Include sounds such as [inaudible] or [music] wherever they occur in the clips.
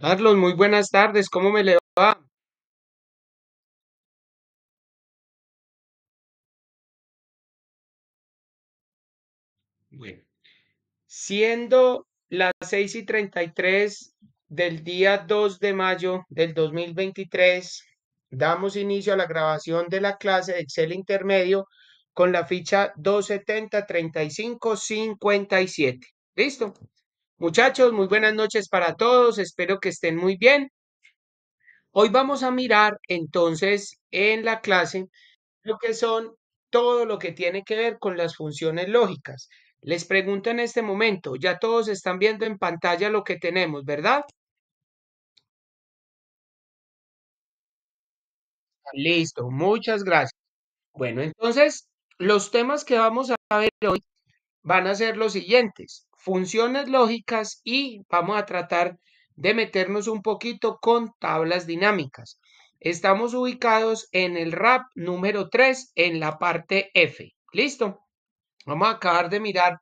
Carlos, muy buenas tardes, ¿cómo me le va? Bueno, siendo las 6 y 33 del día 2 de mayo del 2023, damos inicio a la grabación de la clase de Excel intermedio con la ficha 270-3557. ¿Listo? Muchachos, muy buenas noches para todos, espero que estén muy bien. Hoy vamos a mirar entonces en la clase lo que son todo lo que tiene que ver con las funciones lógicas. Les pregunto en este momento, ya todos están viendo en pantalla lo que tenemos, ¿verdad? Listo, muchas gracias. Bueno, entonces los temas que vamos a ver hoy van a ser los siguientes funciones lógicas y vamos a tratar de meternos un poquito con tablas dinámicas. Estamos ubicados en el RAP número 3 en la parte F. ¿Listo? Vamos a acabar de mirar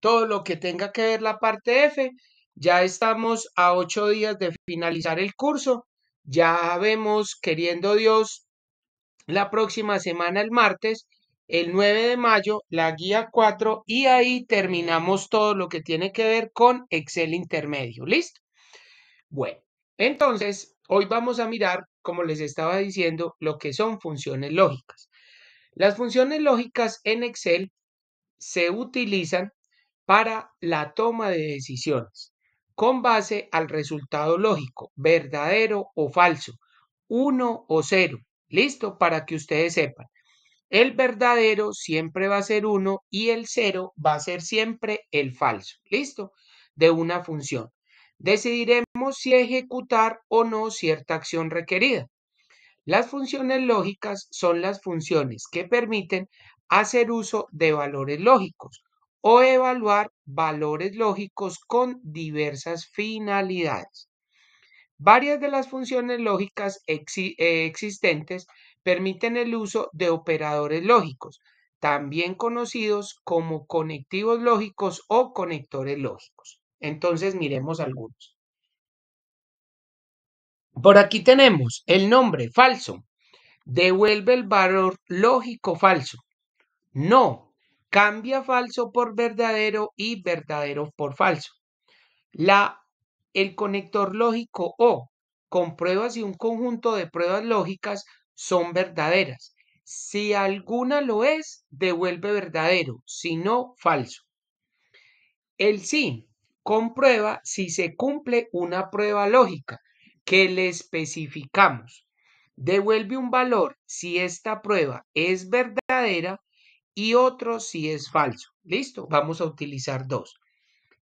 todo lo que tenga que ver la parte F. Ya estamos a ocho días de finalizar el curso. Ya vemos, queriendo Dios, la próxima semana, el martes, el 9 de mayo la guía 4 y ahí terminamos todo lo que tiene que ver con Excel intermedio. ¿Listo? Bueno, entonces hoy vamos a mirar, como les estaba diciendo, lo que son funciones lógicas. Las funciones lógicas en Excel se utilizan para la toma de decisiones con base al resultado lógico, verdadero o falso, 1 o 0. Listo, para que ustedes sepan. El verdadero siempre va a ser 1 y el 0 va a ser siempre el falso. ¿Listo? De una función. Decidiremos si ejecutar o no cierta acción requerida. Las funciones lógicas son las funciones que permiten hacer uso de valores lógicos o evaluar valores lógicos con diversas finalidades. Varias de las funciones lógicas eh, existentes permiten el uso de operadores lógicos, también conocidos como conectivos lógicos o conectores lógicos. Entonces miremos algunos. Por aquí tenemos el nombre falso. Devuelve el valor lógico falso. No. Cambia falso por verdadero y verdadero por falso. La, el conector lógico o comprueba si un conjunto de pruebas lógicas son verdaderas. Si alguna lo es, devuelve verdadero, si no, falso. El sí comprueba si se cumple una prueba lógica que le especificamos. Devuelve un valor si esta prueba es verdadera y otro si es falso. Listo, vamos a utilizar dos.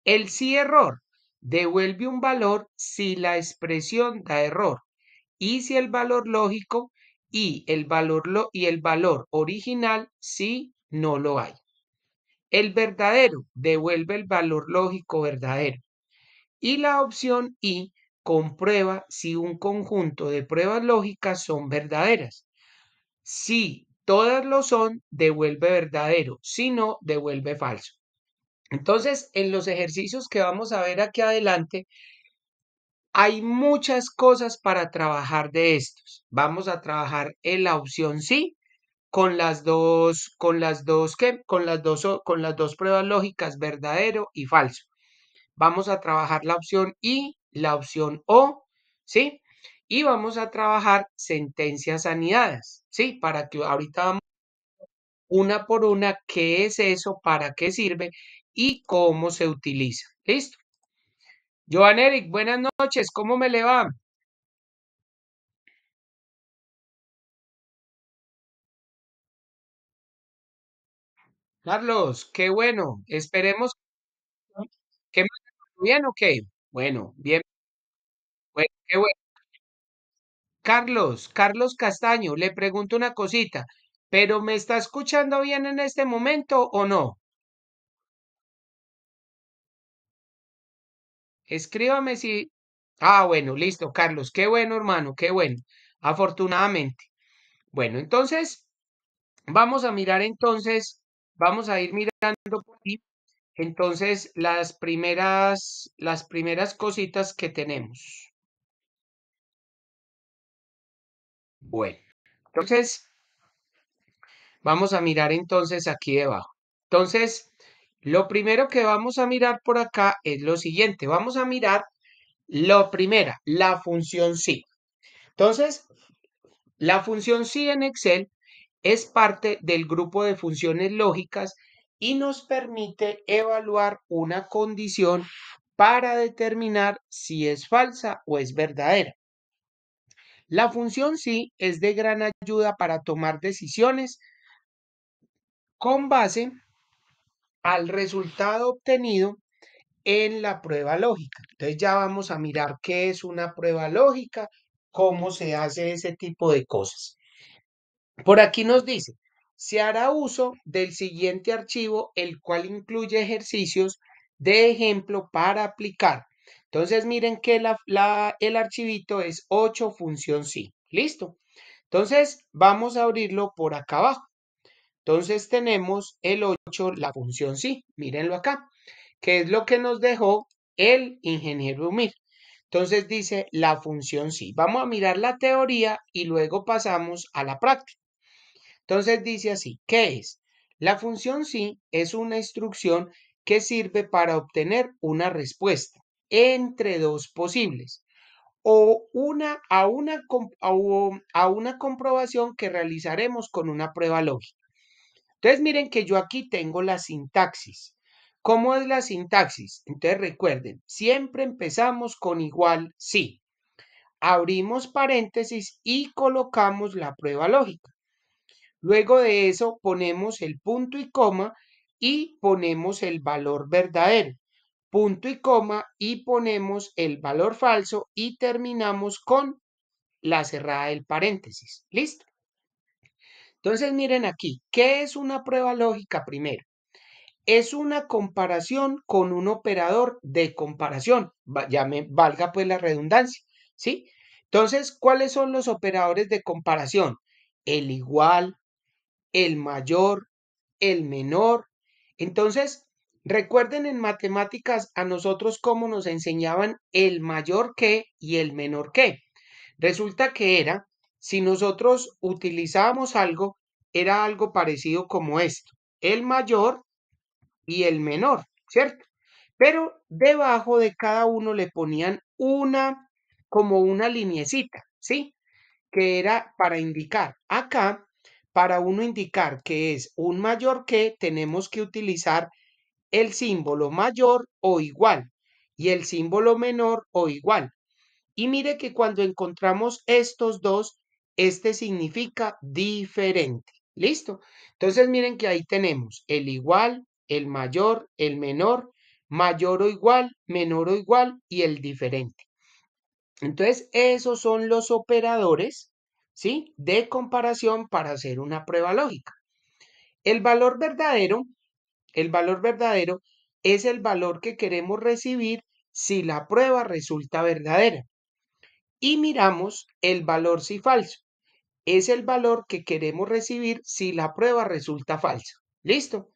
El sí error devuelve un valor si la expresión da error y si el valor lógico y el valor, lo, y el valor original si no lo hay. El verdadero devuelve el valor lógico verdadero. Y la opción I comprueba si un conjunto de pruebas lógicas son verdaderas. Si todas lo son, devuelve verdadero, si no, devuelve falso. Entonces, en los ejercicios que vamos a ver aquí adelante, hay muchas cosas para trabajar de estos. Vamos a trabajar en la opción sí con las dos, con las dos, ¿qué? Con las dos, con las dos pruebas lógicas, verdadero y falso. Vamos a trabajar la opción y, la opción o, ¿sí? Y vamos a trabajar sentencias anidadas, ¿sí? Para que ahorita vamos una por una qué es eso, para qué sirve y cómo se utiliza. ¿Listo? Joan Eric, buenas noches, ¿cómo me le va? Carlos, qué bueno, esperemos que bien o qué. Bueno, bien, bueno, qué bueno. Carlos, Carlos Castaño, le pregunto una cosita, pero ¿me está escuchando bien en este momento o no? Escríbame si... Ah, bueno, listo, Carlos. Qué bueno, hermano, qué bueno. Afortunadamente. Bueno, entonces, vamos a mirar entonces, vamos a ir mirando por aquí. Entonces, las primeras, las primeras cositas que tenemos. Bueno, entonces, vamos a mirar entonces aquí debajo. Entonces, lo primero que vamos a mirar por acá es lo siguiente. Vamos a mirar lo primera, la función sí. Entonces, la función sí en Excel es parte del grupo de funciones lógicas y nos permite evaluar una condición para determinar si es falsa o es verdadera. La función sí es de gran ayuda para tomar decisiones con base al resultado obtenido en la prueba lógica. Entonces ya vamos a mirar qué es una prueba lógica, cómo se hace ese tipo de cosas. Por aquí nos dice, se hará uso del siguiente archivo, el cual incluye ejercicios de ejemplo para aplicar. Entonces miren que el archivito es 8 función sí. Listo. Entonces vamos a abrirlo por acá abajo. Entonces tenemos el 8, la función sí, mírenlo acá, que es lo que nos dejó el ingeniero Umir. Entonces dice la función sí. Vamos a mirar la teoría y luego pasamos a la práctica. Entonces dice así, ¿qué es? La función sí es una instrucción que sirve para obtener una respuesta entre dos posibles o una, a, una, a una comprobación que realizaremos con una prueba lógica. Entonces miren que yo aquí tengo la sintaxis. ¿Cómo es la sintaxis? Entonces recuerden, siempre empezamos con igual sí. Abrimos paréntesis y colocamos la prueba lógica. Luego de eso ponemos el punto y coma y ponemos el valor verdadero. Punto y coma y ponemos el valor falso y terminamos con la cerrada del paréntesis. ¿Listo? Entonces, miren aquí, ¿qué es una prueba lógica primero? Es una comparación con un operador de comparación, ya me valga pues la redundancia, ¿sí? Entonces, ¿cuáles son los operadores de comparación? El igual, el mayor, el menor. Entonces, recuerden en matemáticas a nosotros cómo nos enseñaban el mayor que y el menor que. Resulta que era si nosotros utilizábamos algo, era algo parecido como esto, el mayor y el menor, ¿cierto? Pero debajo de cada uno le ponían una, como una liniecita, ¿sí? Que era para indicar. Acá, para uno indicar que es un mayor que, tenemos que utilizar el símbolo mayor o igual y el símbolo menor o igual. Y mire que cuando encontramos estos dos, este significa diferente. ¿Listo? Entonces miren que ahí tenemos el igual, el mayor, el menor, mayor o igual, menor o igual y el diferente. Entonces esos son los operadores ¿sí? de comparación para hacer una prueba lógica. El valor verdadero, el valor verdadero es el valor que queremos recibir si la prueba resulta verdadera y miramos el valor si falso. Es el valor que queremos recibir si la prueba resulta falsa. ¿Listo?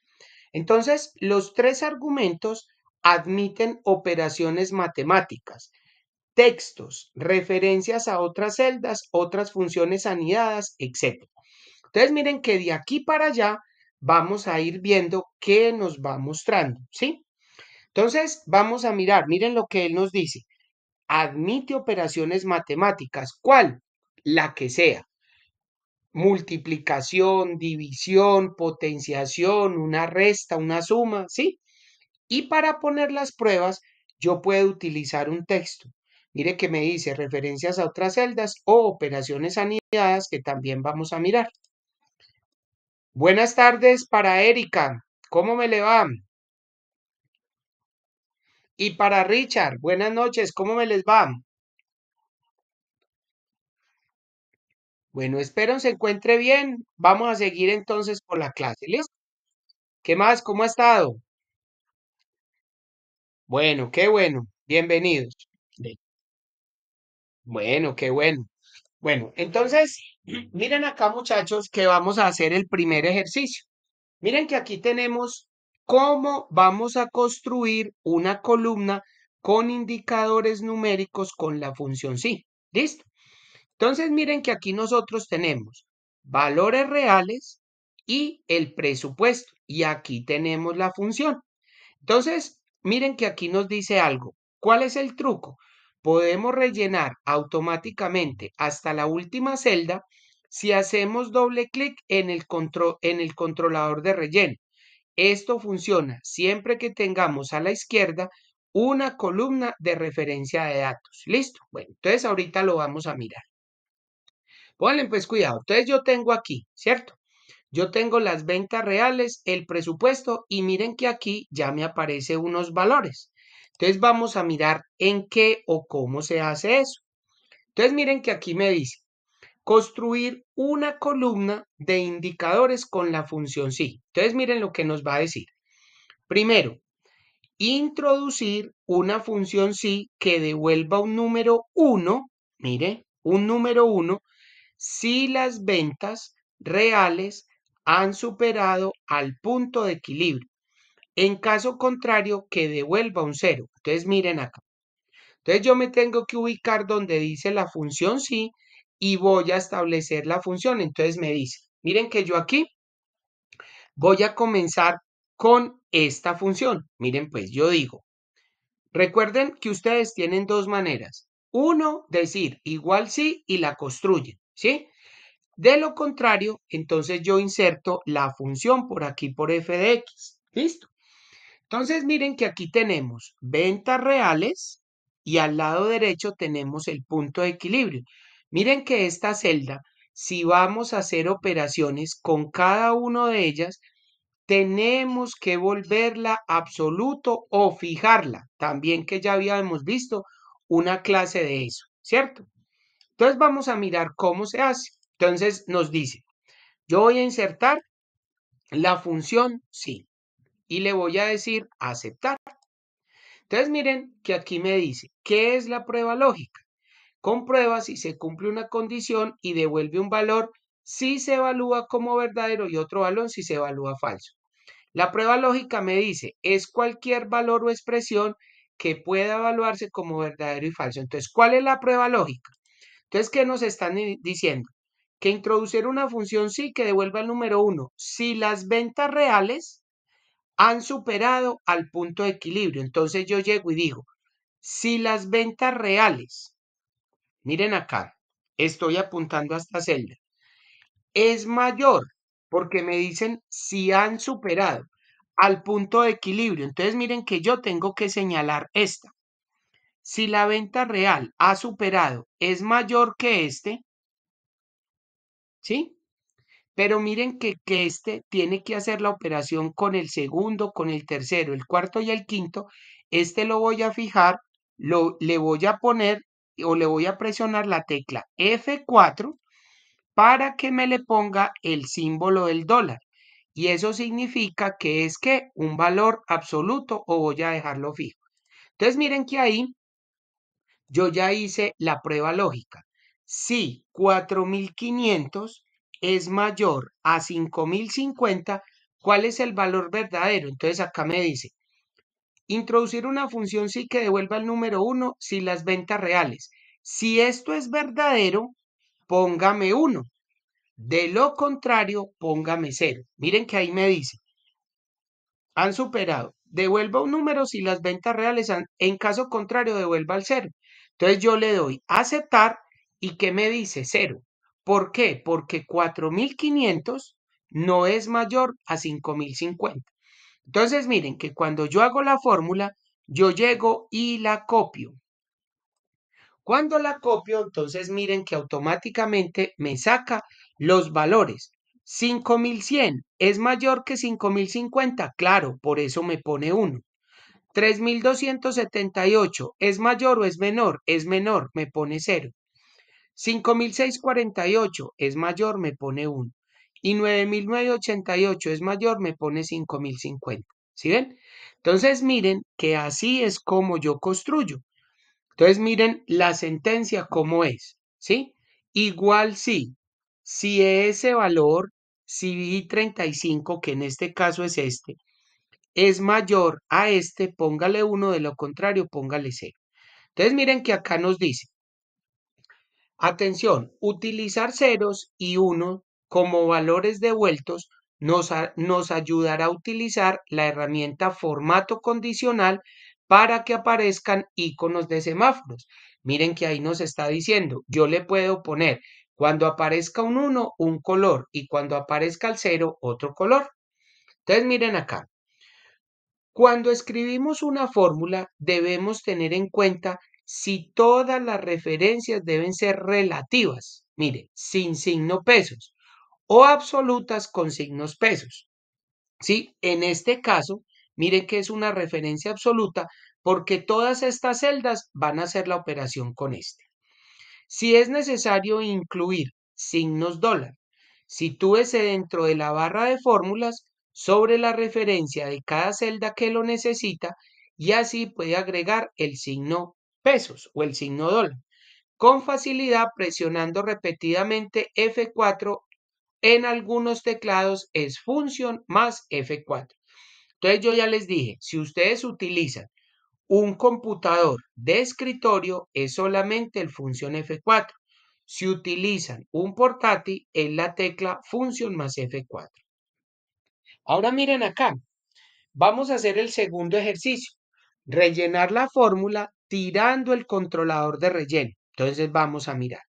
Entonces, los tres argumentos admiten operaciones matemáticas, textos, referencias a otras celdas, otras funciones anidadas, etc. Entonces, miren que de aquí para allá vamos a ir viendo qué nos va mostrando, ¿sí? Entonces, vamos a mirar, miren lo que él nos dice admite operaciones matemáticas, ¿cuál? La que sea. Multiplicación, división, potenciación, una resta, una suma, ¿sí? Y para poner las pruebas, yo puedo utilizar un texto. Mire que me dice referencias a otras celdas o operaciones anidadas que también vamos a mirar. Buenas tardes para Erika. ¿Cómo me le va? Y para Richard, buenas noches, ¿cómo me les va? Bueno, espero se encuentre bien. Vamos a seguir entonces por la clase. ¿Listo? ¿Qué más? ¿Cómo ha estado? Bueno, qué bueno. Bienvenidos. Bueno, qué bueno. Bueno, entonces, [clears throat] miren acá muchachos que vamos a hacer el primer ejercicio. Miren que aquí tenemos cómo vamos a construir una columna con indicadores numéricos con la función sí. ¿Listo? Entonces miren que aquí nosotros tenemos valores reales y el presupuesto. Y aquí tenemos la función. Entonces miren que aquí nos dice algo. ¿Cuál es el truco? Podemos rellenar automáticamente hasta la última celda si hacemos doble clic en el, en el controlador de relleno. Esto funciona siempre que tengamos a la izquierda una columna de referencia de datos. ¿Listo? Bueno, entonces ahorita lo vamos a mirar. Pónganle pues cuidado. Entonces yo tengo aquí, ¿cierto? Yo tengo las ventas reales, el presupuesto y miren que aquí ya me aparecen unos valores. Entonces vamos a mirar en qué o cómo se hace eso. Entonces miren que aquí me dice, construir una columna de indicadores con la función sí. Entonces miren lo que nos va a decir. Primero, introducir una función sí que devuelva un número 1, mire, un número 1, si las ventas reales han superado al punto de equilibrio. En caso contrario, que devuelva un 0. Entonces miren acá. Entonces yo me tengo que ubicar donde dice la función sí y voy a establecer la función. Entonces me dice, miren que yo aquí voy a comenzar con esta función. Miren, pues yo digo, recuerden que ustedes tienen dos maneras. Uno, decir igual sí y la construyen, ¿sí? De lo contrario, entonces yo inserto la función por aquí por f de x. ¿Listo? Entonces miren que aquí tenemos ventas reales y al lado derecho tenemos el punto de equilibrio. Miren que esta celda, si vamos a hacer operaciones con cada una de ellas, tenemos que volverla absoluto o fijarla. También que ya habíamos visto una clase de eso, ¿cierto? Entonces vamos a mirar cómo se hace. Entonces nos dice, yo voy a insertar la función sí y le voy a decir aceptar. Entonces miren que aquí me dice, ¿qué es la prueba lógica? comprueba si se cumple una condición y devuelve un valor si se evalúa como verdadero y otro valor si se evalúa falso. La prueba lógica me dice, es cualquier valor o expresión que pueda evaluarse como verdadero y falso. Entonces, ¿cuál es la prueba lógica? Entonces, ¿qué nos están diciendo? Que introducir una función sí que devuelva el número uno si las ventas reales han superado al punto de equilibrio. Entonces yo llego y digo, si las ventas reales miren acá, estoy apuntando a esta celda, es mayor porque me dicen si han superado al punto de equilibrio. Entonces miren que yo tengo que señalar esta. Si la venta real ha superado, es mayor que este, ¿sí? Pero miren que, que este tiene que hacer la operación con el segundo, con el tercero, el cuarto y el quinto. Este lo voy a fijar, lo, le voy a poner o le voy a presionar la tecla F4 para que me le ponga el símbolo del dólar. Y eso significa que es que un valor absoluto o voy a dejarlo fijo. Entonces miren que ahí yo ya hice la prueba lógica. Si 4500 es mayor a 5050, ¿cuál es el valor verdadero? Entonces acá me dice Introducir una función sí que devuelva el número 1 si las ventas reales. Si esto es verdadero, póngame 1. De lo contrario, póngame 0. Miren que ahí me dice. Han superado. Devuelva un número si las ventas reales han, en caso contrario devuelva el 0. Entonces yo le doy aceptar y qué me dice 0. ¿Por qué? Porque 4500 no es mayor a 5050. Entonces, miren que cuando yo hago la fórmula, yo llego y la copio. Cuando la copio, entonces miren que automáticamente me saca los valores. 5100 es mayor que 5050, claro, por eso me pone 1. 3278 es mayor o es menor, es menor, me pone 0. 5648 es mayor, me pone 1 y 9.988 es mayor, me pone 5.050. ¿Sí ven? Entonces miren que así es como yo construyo. Entonces miren la sentencia como es. ¿Sí? Igual si, Si ese valor, si I35, que en este caso es este, es mayor a este, póngale 1, de lo contrario, póngale 0. Entonces miren que acá nos dice, atención, utilizar ceros y 1 como valores devueltos nos, nos ayudará a utilizar la herramienta formato condicional para que aparezcan iconos de semáforos. Miren que ahí nos está diciendo, yo le puedo poner cuando aparezca un 1, un color, y cuando aparezca el 0, otro color. Entonces, miren acá. Cuando escribimos una fórmula, debemos tener en cuenta si todas las referencias deben ser relativas. Miren, sin signo pesos o absolutas con signos pesos. ¿Sí? En este caso, miren que es una referencia absoluta porque todas estas celdas van a hacer la operación con este. Si es necesario incluir signos dólar, sitúese dentro de la barra de fórmulas sobre la referencia de cada celda que lo necesita y así puede agregar el signo pesos o el signo dólar con facilidad presionando repetidamente F4 en algunos teclados es función más F4. Entonces yo ya les dije, si ustedes utilizan un computador de escritorio es solamente el función F4. Si utilizan un portátil es la tecla función más F4. Ahora miren acá. Vamos a hacer el segundo ejercicio. Rellenar la fórmula tirando el controlador de relleno. Entonces vamos a mirar.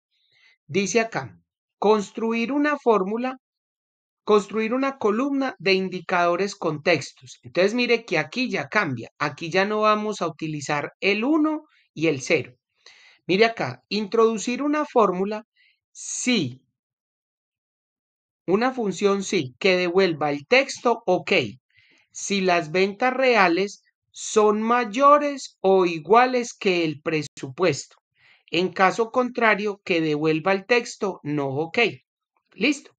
Dice acá, Construir una fórmula, construir una columna de indicadores contextos. Entonces mire que aquí ya cambia. Aquí ya no vamos a utilizar el 1 y el 0. Mire acá, introducir una fórmula si una función sí que devuelva el texto ok si las ventas reales son mayores o iguales que el presupuesto. En caso contrario, que devuelva el texto no ok. Listo.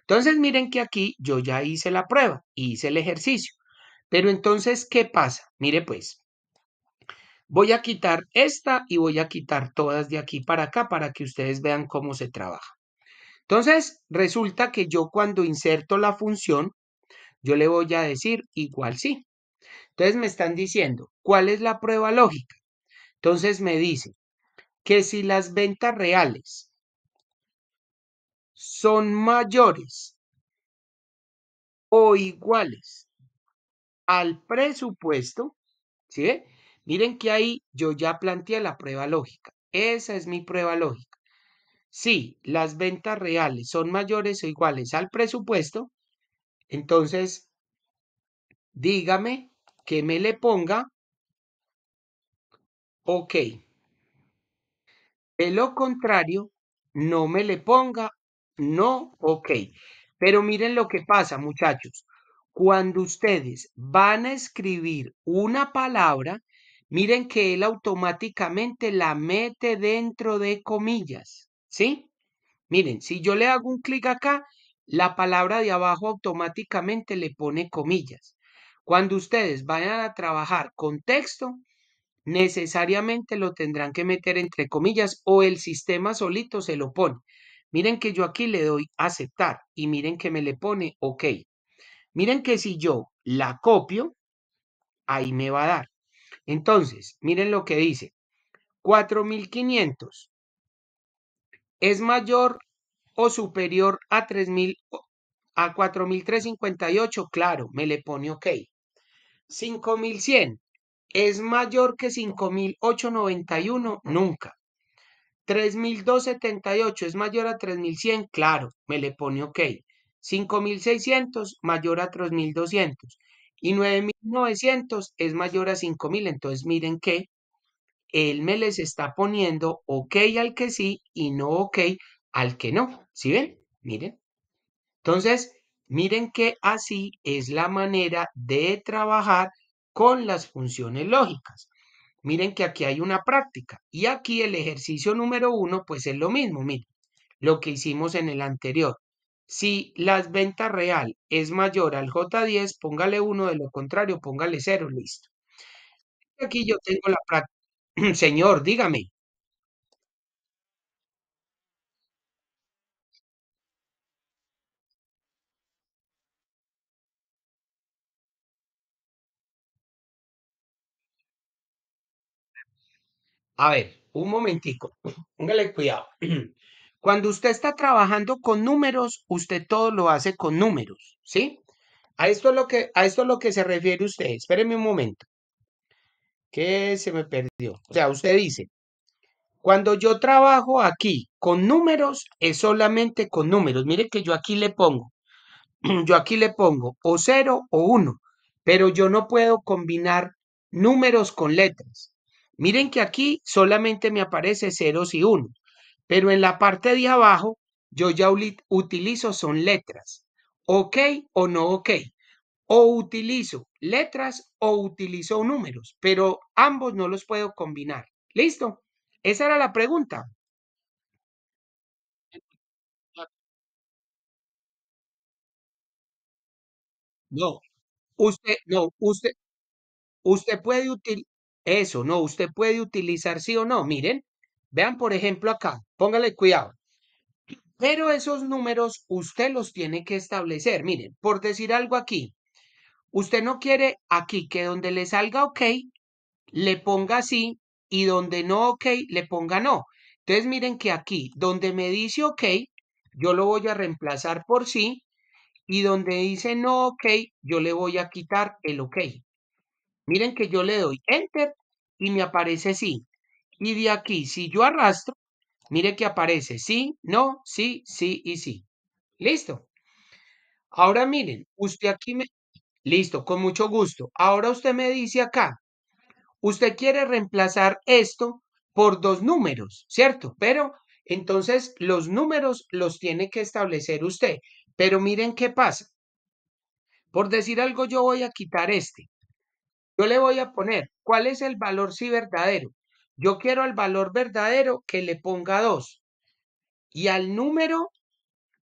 Entonces miren que aquí yo ya hice la prueba, hice el ejercicio. Pero entonces, ¿qué pasa? Mire pues, voy a quitar esta y voy a quitar todas de aquí para acá para que ustedes vean cómo se trabaja. Entonces, resulta que yo cuando inserto la función, yo le voy a decir igual sí. Entonces me están diciendo, ¿cuál es la prueba lógica? Entonces me dice, que si las ventas reales son mayores o iguales al presupuesto, ¿sí? Miren que ahí yo ya planteé la prueba lógica. Esa es mi prueba lógica. Si las ventas reales son mayores o iguales al presupuesto, entonces dígame que me le ponga OK. De lo contrario, no me le ponga no, ok. Pero miren lo que pasa, muchachos. Cuando ustedes van a escribir una palabra, miren que él automáticamente la mete dentro de comillas, ¿sí? Miren, si yo le hago un clic acá, la palabra de abajo automáticamente le pone comillas. Cuando ustedes vayan a trabajar con texto, necesariamente lo tendrán que meter entre comillas o el sistema solito se lo pone. Miren que yo aquí le doy aceptar y miren que me le pone ok. Miren que si yo la copio, ahí me va a dar. Entonces, miren lo que dice. 4.500 es mayor o superior a 3.000 a 4.358, claro, me le pone ok. 5.100 es mayor que 5.891, nunca. 3.278 es mayor a 3.100, claro, me le pone ok. 5.600 mayor a 3.200 y 9.900 es mayor a 5.000. Entonces miren que él me les está poniendo ok al que sí y no ok al que no. ¿Sí ven? Miren. Entonces, miren que así es la manera de trabajar con las funciones lógicas. Miren que aquí hay una práctica y aquí el ejercicio número uno pues es lo mismo, miren, lo que hicimos en el anterior. Si la venta real es mayor al J10, póngale uno de lo contrario, póngale 0, listo. Aquí yo tengo la práctica. [clears throat] Señor, dígame. A ver, un momentico, póngale cuidado. [clears throat] Cuando usted está trabajando con números, usted todo lo hace con números, ¿sí? A esto es lo que, a esto lo que se refiere usted. Espéreme un momento. Que se me perdió. O sea, usted dice, cuando yo trabajo aquí con números, es solamente con números. Mire que yo aquí le pongo, [clears throat] yo aquí le pongo o cero o uno. pero yo no puedo combinar números con letras. Miren que aquí solamente me aparece ceros y uno, pero en la parte de abajo yo ya utilizo son letras, ok o no ok, o utilizo letras o utilizo números, pero ambos no los puedo combinar. ¿Listo? Esa era la pregunta. No, usted, no, usted, usted puede utilizar, eso, no, usted puede utilizar sí o no. Miren, vean por ejemplo acá, póngale cuidado. Pero esos números usted los tiene que establecer. Miren, por decir algo aquí, usted no quiere aquí que donde le salga ok, le ponga sí y donde no ok, le ponga no. Entonces miren que aquí, donde me dice ok, yo lo voy a reemplazar por sí y donde dice no ok, yo le voy a quitar el ok. Miren que yo le doy enter y me aparece sí. Y de aquí, si yo arrastro, mire que aparece sí, no, sí, sí y sí. Listo. Ahora miren, usted aquí me... Listo, con mucho gusto. Ahora usted me dice acá, usted quiere reemplazar esto por dos números, ¿cierto? Pero entonces los números los tiene que establecer usted. Pero miren qué pasa. Por decir algo, yo voy a quitar este. Yo le voy a poner, ¿cuál es el valor si verdadero? Yo quiero al valor verdadero que le ponga 2. Y al número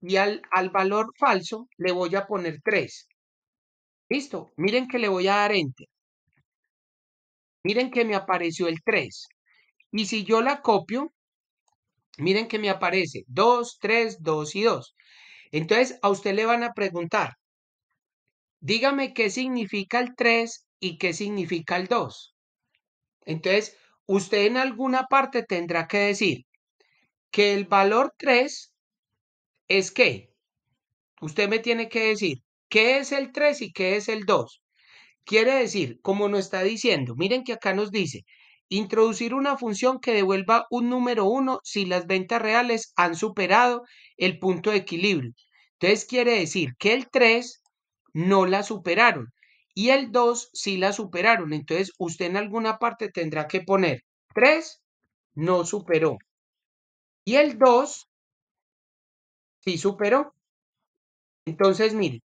y al, al valor falso le voy a poner 3. Listo. Miren que le voy a dar enter. Miren que me apareció el 3. Y si yo la copio, miren que me aparece 2, 3, 2 y 2. Entonces a usted le van a preguntar, dígame qué significa el 3 y qué significa el 2. Entonces, usted en alguna parte tendrá que decir que el valor 3 es qué. Usted me tiene que decir qué es el 3 y qué es el 2. Quiere decir, como nos está diciendo, miren que acá nos dice, introducir una función que devuelva un número 1 si las ventas reales han superado el punto de equilibrio. Entonces quiere decir que el 3 no la superaron y el 2 sí la superaron. Entonces, usted en alguna parte tendrá que poner 3 no superó. Y el 2 sí superó. Entonces, mire,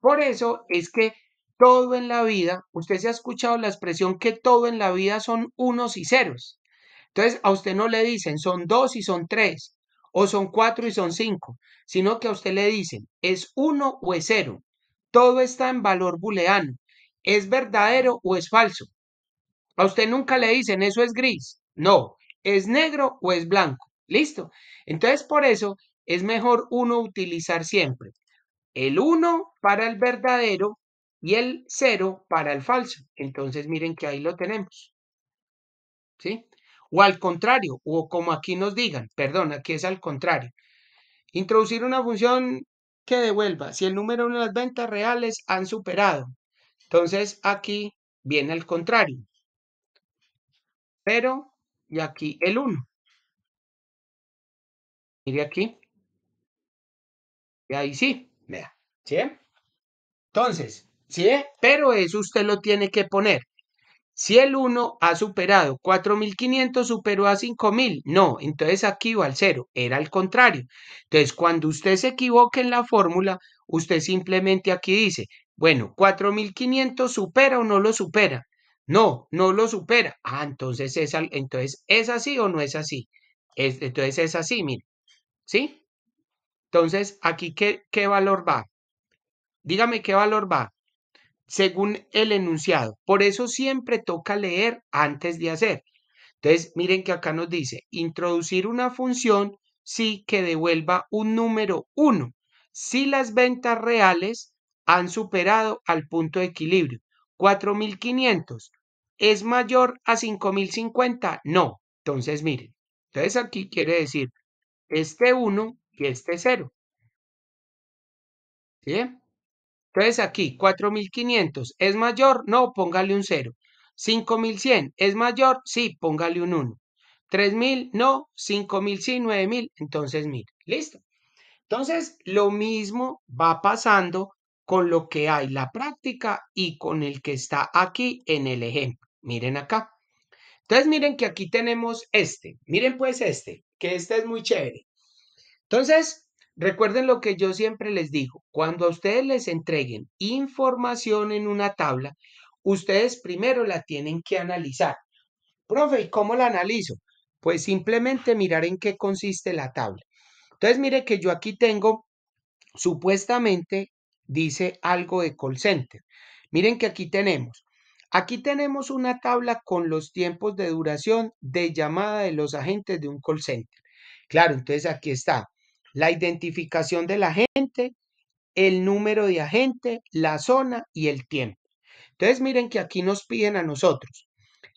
por eso es que todo en la vida, usted se ha escuchado la expresión que todo en la vida son unos y ceros. Entonces, a usted no le dicen son 2 y son 3, o son 4 y son 5, sino que a usted le dicen es 1 o es 0. Todo está en valor booleano. ¿Es verdadero o es falso? A usted nunca le dicen eso es gris. No, es negro o es blanco. Listo. Entonces, por eso es mejor uno utilizar siempre el 1 para el verdadero y el 0 para el falso. Entonces, miren que ahí lo tenemos. ¿Sí? O al contrario, o como aquí nos digan, perdón, aquí es al contrario. Introducir una función que devuelva si el número de las ventas reales han superado entonces aquí viene el contrario. Pero, y aquí el 1. Mire aquí. Y ahí sí, vea. ¿Sí? Entonces, ¿sí? Pero eso usted lo tiene que poner. Si el 1 ha superado 4.500, superó a 5.000. No, entonces aquí va al 0. Era al contrario. Entonces, cuando usted se equivoque en la fórmula, usted simplemente aquí dice bueno, 4.500 supera o no lo supera. No, no lo supera. Ah, entonces es, entonces es así o no es así. entonces es así, miren. ¿Sí? Entonces, aquí, ¿qué, ¿qué valor va? Dígame qué valor va según el enunciado. Por eso siempre toca leer antes de hacer. Entonces, miren que acá nos dice, introducir una función sí que devuelva un número 1 si las ventas reales han superado al punto de equilibrio. 4.500 es mayor a 5.050? No. Entonces, miren, entonces aquí quiere decir este 1 y este 0. ¿Sí? Entonces aquí 4.500 es mayor, no, póngale un 0. 5.100 es mayor, sí, póngale un 1. 3.000, no, 5.000, sí, 9.000, entonces miren. listo. Entonces, lo mismo va pasando con lo que hay, la práctica y con el que está aquí en el ejemplo. Miren acá. Entonces, miren que aquí tenemos este. Miren pues este, que este es muy chévere. Entonces, recuerden lo que yo siempre les digo. Cuando a ustedes les entreguen información en una tabla, ustedes primero la tienen que analizar. Profe, ¿y cómo la analizo? Pues simplemente mirar en qué consiste la tabla. Entonces, miren que yo aquí tengo supuestamente dice algo de call center. Miren que aquí tenemos. Aquí tenemos una tabla con los tiempos de duración de llamada de los agentes de un call center. Claro, entonces aquí está la identificación del agente, el número de agente, la zona y el tiempo. Entonces miren que aquí nos piden a nosotros.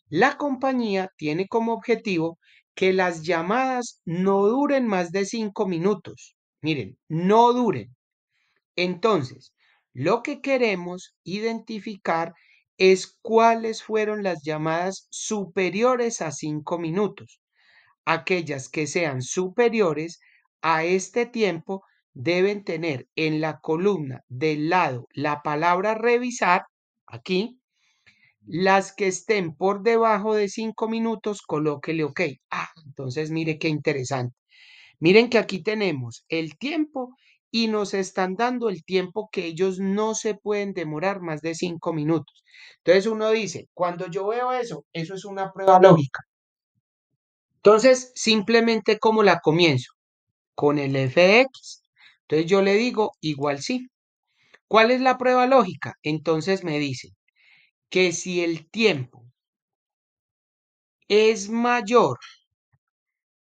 La compañía tiene como objetivo que las llamadas no duren más de cinco minutos. Miren, no duren. Entonces, lo que queremos identificar es cuáles fueron las llamadas superiores a 5 minutos. Aquellas que sean superiores a este tiempo deben tener en la columna del lado la palabra revisar, aquí. Las que estén por debajo de 5 minutos, colóquele OK. Ah, entonces mire qué interesante. Miren que aquí tenemos el tiempo y nos están dando el tiempo que ellos no se pueden demorar más de cinco minutos. Entonces uno dice, cuando yo veo eso, eso es una prueba lógica. Entonces, simplemente como la comienzo, con el fx. Entonces yo le digo, igual sí. ¿Cuál es la prueba lógica? Entonces me dice que si el tiempo es mayor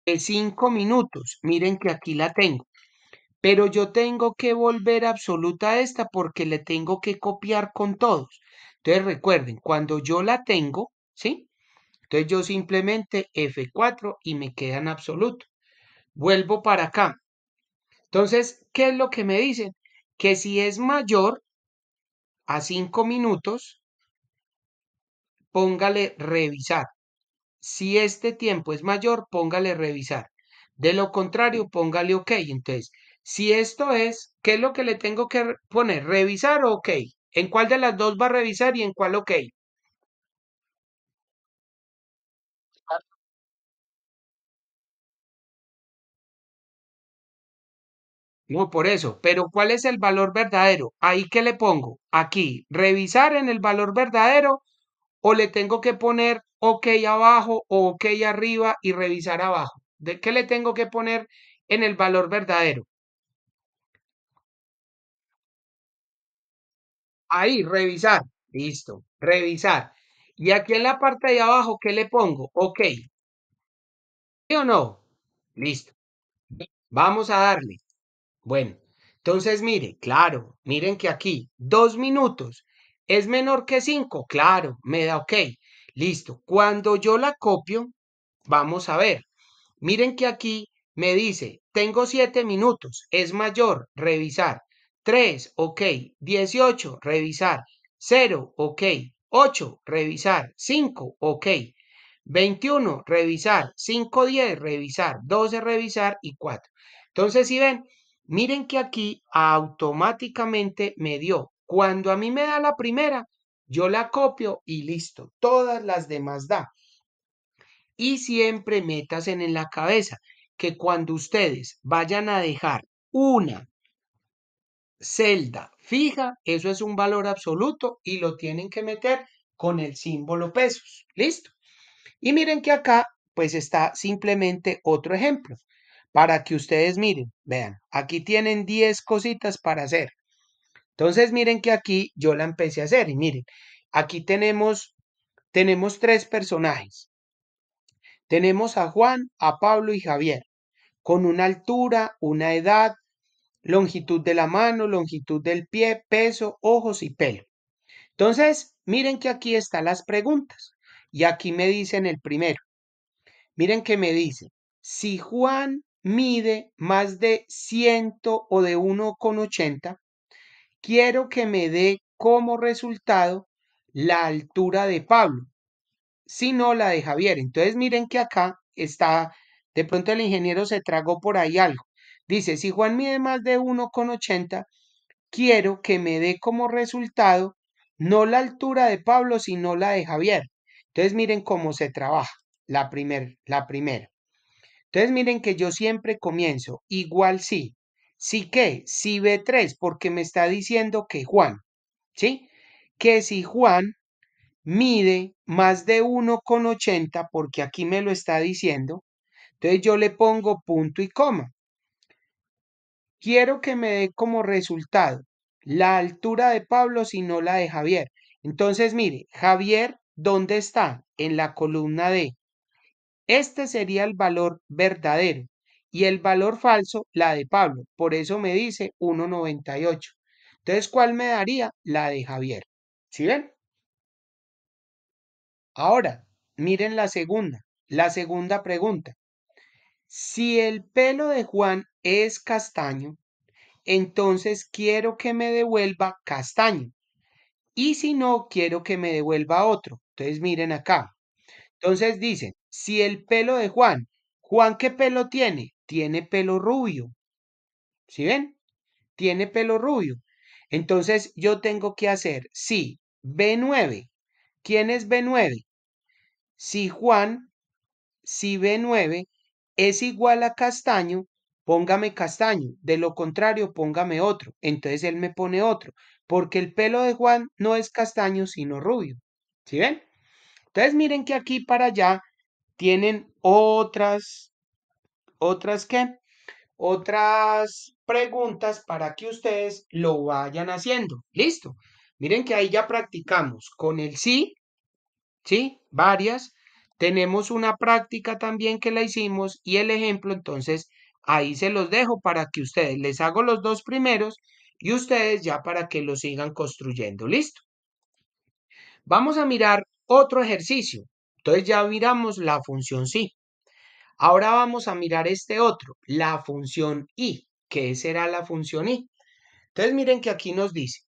que 5 minutos, miren que aquí la tengo, pero yo tengo que volver absoluta a esta porque le tengo que copiar con todos. Entonces recuerden, cuando yo la tengo, ¿sí? Entonces yo simplemente F4 y me queda en absoluto. Vuelvo para acá. Entonces, ¿qué es lo que me dicen? Que si es mayor a 5 minutos, póngale revisar. Si este tiempo es mayor, póngale revisar. De lo contrario, póngale OK. Entonces, si esto es, ¿qué es lo que le tengo que poner? ¿Revisar o OK? ¿En cuál de las dos va a revisar y en cuál OK? No, por eso. Pero ¿cuál es el valor verdadero? Ahí que le pongo, aquí, revisar en el valor verdadero o le tengo que poner OK abajo o OK arriba y revisar abajo. ¿De qué le tengo que poner en el valor verdadero? Ahí, revisar. Listo, revisar. Y aquí en la parte de abajo, ¿qué le pongo? Ok. ¿Sí o no? Listo. Vamos a darle. Bueno, entonces mire, claro, miren que aquí, dos minutos. ¿Es menor que cinco? Claro, me da ok. Listo. Cuando yo la copio, vamos a ver. Miren que aquí me dice, tengo siete minutos, es mayor, revisar. 3, ok. 18, revisar. 0, ok. 8, revisar. 5, ok. 21, revisar. 5, 10, revisar. 12, revisar. Y 4. Entonces, si ven, miren que aquí automáticamente me dio. Cuando a mí me da la primera, yo la copio y listo. Todas las demás da. Y siempre métasen en la cabeza que cuando ustedes vayan a dejar una, celda fija, eso es un valor absoluto y lo tienen que meter con el símbolo pesos. ¿Listo? Y miren que acá pues está simplemente otro ejemplo para que ustedes miren. Vean, aquí tienen 10 cositas para hacer. Entonces miren que aquí yo la empecé a hacer y miren, aquí tenemos, tenemos tres personajes. Tenemos a Juan, a Pablo y Javier, con una altura, una edad, longitud de la mano, longitud del pie, peso, ojos y pelo. Entonces, miren que aquí están las preguntas. Y aquí me dicen el primero. Miren que me dice, si Juan mide más de 100 o de 1,80, quiero que me dé como resultado la altura de Pablo, si no la de Javier. Entonces miren que acá está, de pronto el ingeniero se tragó por ahí algo. Dice, si Juan mide más de 1,80, quiero que me dé como resultado no la altura de Pablo, sino la de Javier. Entonces miren cómo se trabaja la, primer, la primera. Entonces miren que yo siempre comienzo igual sí. Sí que, si ve B3, porque me está diciendo que Juan, ¿sí? Que si Juan mide más de 1,80, porque aquí me lo está diciendo, entonces yo le pongo punto y coma quiero que me dé como resultado la altura de Pablo, no la de Javier. Entonces, mire, Javier, ¿dónde está? En la columna D. Este sería el valor verdadero y el valor falso, la de Pablo. Por eso me dice 1,98. Entonces, ¿cuál me daría? La de Javier. ¿Sí ven? Ahora, miren la segunda, la segunda pregunta. Si el pelo de Juan es castaño, entonces quiero que me devuelva castaño. Y si no, quiero que me devuelva otro. Entonces miren acá. Entonces dicen, si el pelo de Juan, Juan qué pelo tiene? Tiene pelo rubio. ¿Sí ven? Tiene pelo rubio. Entonces yo tengo que hacer, si B9, ¿quién es B9? Si Juan, si B9 es igual a castaño, póngame castaño, de lo contrario, póngame otro. Entonces él me pone otro, porque el pelo de Juan no es castaño, sino rubio. ¿Sí ven? Entonces miren que aquí para allá tienen otras, otras qué, otras preguntas para que ustedes lo vayan haciendo. Listo. Miren que ahí ya practicamos con el sí, sí, varias, tenemos una práctica también que la hicimos y el ejemplo, entonces ahí se los dejo para que ustedes les hago los dos primeros y ustedes ya para que lo sigan construyendo. Listo. Vamos a mirar otro ejercicio. Entonces ya miramos la función sí. Ahora vamos a mirar este otro, la función i ¿Qué será la función i Entonces miren que aquí nos dice,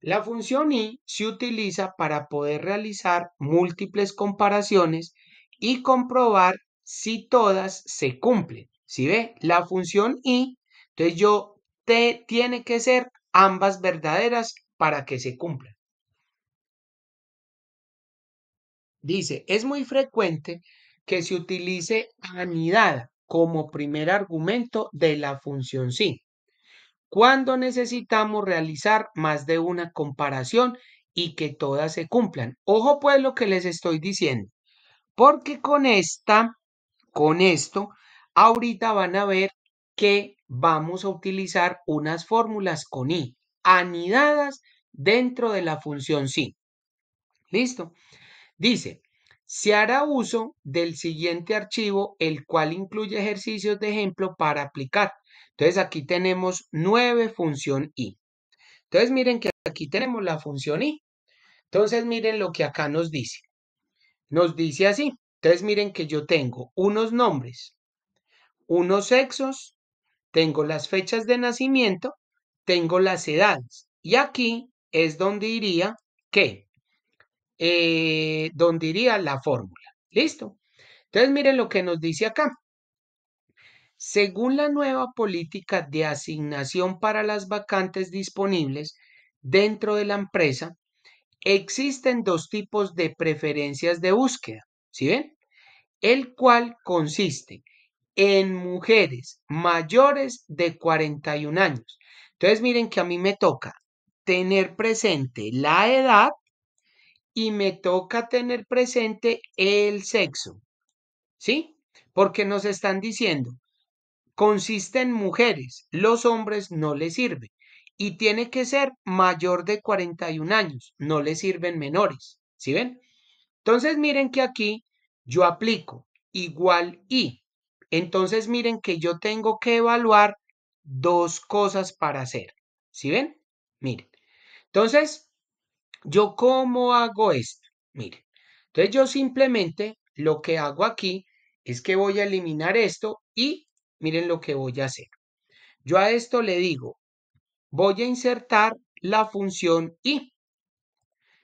la función y se utiliza para poder realizar múltiples comparaciones y comprobar si todas se cumplen. Si ve, la función y, entonces yo te tiene que ser ambas verdaderas para que se cumplan. Dice, es muy frecuente que se utilice anidada como primer argumento de la función sí cuando necesitamos realizar más de una comparación y que todas se cumplan. Ojo pues lo que les estoy diciendo, porque con esta, con esto, ahorita van a ver que vamos a utilizar unas fórmulas con i anidadas dentro de la función sí. ¿Listo? Dice, se hará uso del siguiente archivo, el cual incluye ejercicios de ejemplo para aplicar entonces aquí tenemos nueve función i. Entonces miren que aquí tenemos la función i. Entonces miren lo que acá nos dice. Nos dice así. Entonces miren que yo tengo unos nombres, unos sexos, tengo las fechas de nacimiento, tengo las edades. Y aquí es donde iría que, eh, donde iría la fórmula. ¿Listo? Entonces miren lo que nos dice acá. Según la nueva política de asignación para las vacantes disponibles dentro de la empresa, existen dos tipos de preferencias de búsqueda, ¿sí ven? El cual consiste en mujeres mayores de 41 años. Entonces miren que a mí me toca tener presente la edad y me toca tener presente el sexo, ¿sí? Porque nos están diciendo, consiste en mujeres, los hombres no les sirve y tiene que ser mayor de 41 años, no les sirven menores, ¿sí ven? Entonces miren que aquí yo aplico igual y, entonces miren que yo tengo que evaluar dos cosas para hacer, ¿sí ven? Miren, entonces yo cómo hago esto, miren, entonces yo simplemente lo que hago aquí es que voy a eliminar esto y miren lo que voy a hacer. Yo a esto le digo, voy a insertar la función y.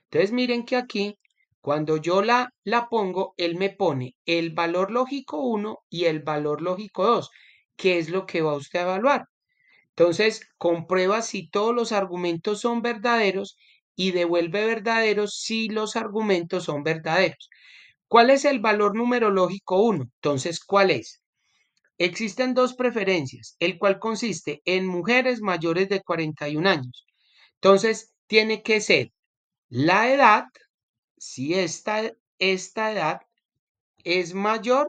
Entonces miren que aquí, cuando yo la, la pongo, él me pone el valor lógico 1 y el valor lógico 2, que es lo que va usted a evaluar. Entonces, comprueba si todos los argumentos son verdaderos y devuelve verdaderos si los argumentos son verdaderos. ¿Cuál es el valor lógico 1? Entonces, ¿cuál es? Existen dos preferencias, el cual consiste en mujeres mayores de 41 años. Entonces, tiene que ser la edad, si esta, edad es mayor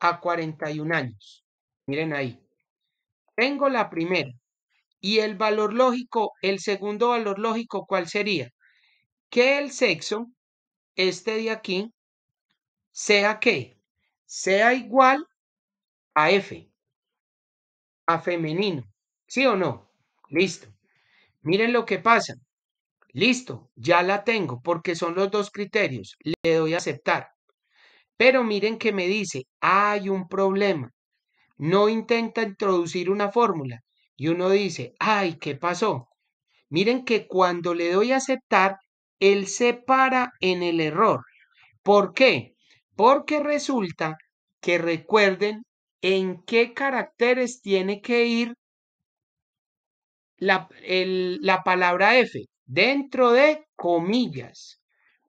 a 41 años. Miren ahí. Tengo la primera. Y el valor lógico, el segundo valor lógico, ¿cuál sería? Que el sexo, este de aquí, sea que sea igual a F, a femenino. ¿Sí o no? Listo. Miren lo que pasa. Listo, ya la tengo porque son los dos criterios. Le doy a aceptar. Pero miren que me dice, hay un problema. No intenta introducir una fórmula. Y uno dice, ay, ¿qué pasó? Miren que cuando le doy a aceptar, él se para en el error. ¿Por qué? Porque resulta que recuerden en qué caracteres tiene que ir la, la palabra F dentro de comillas.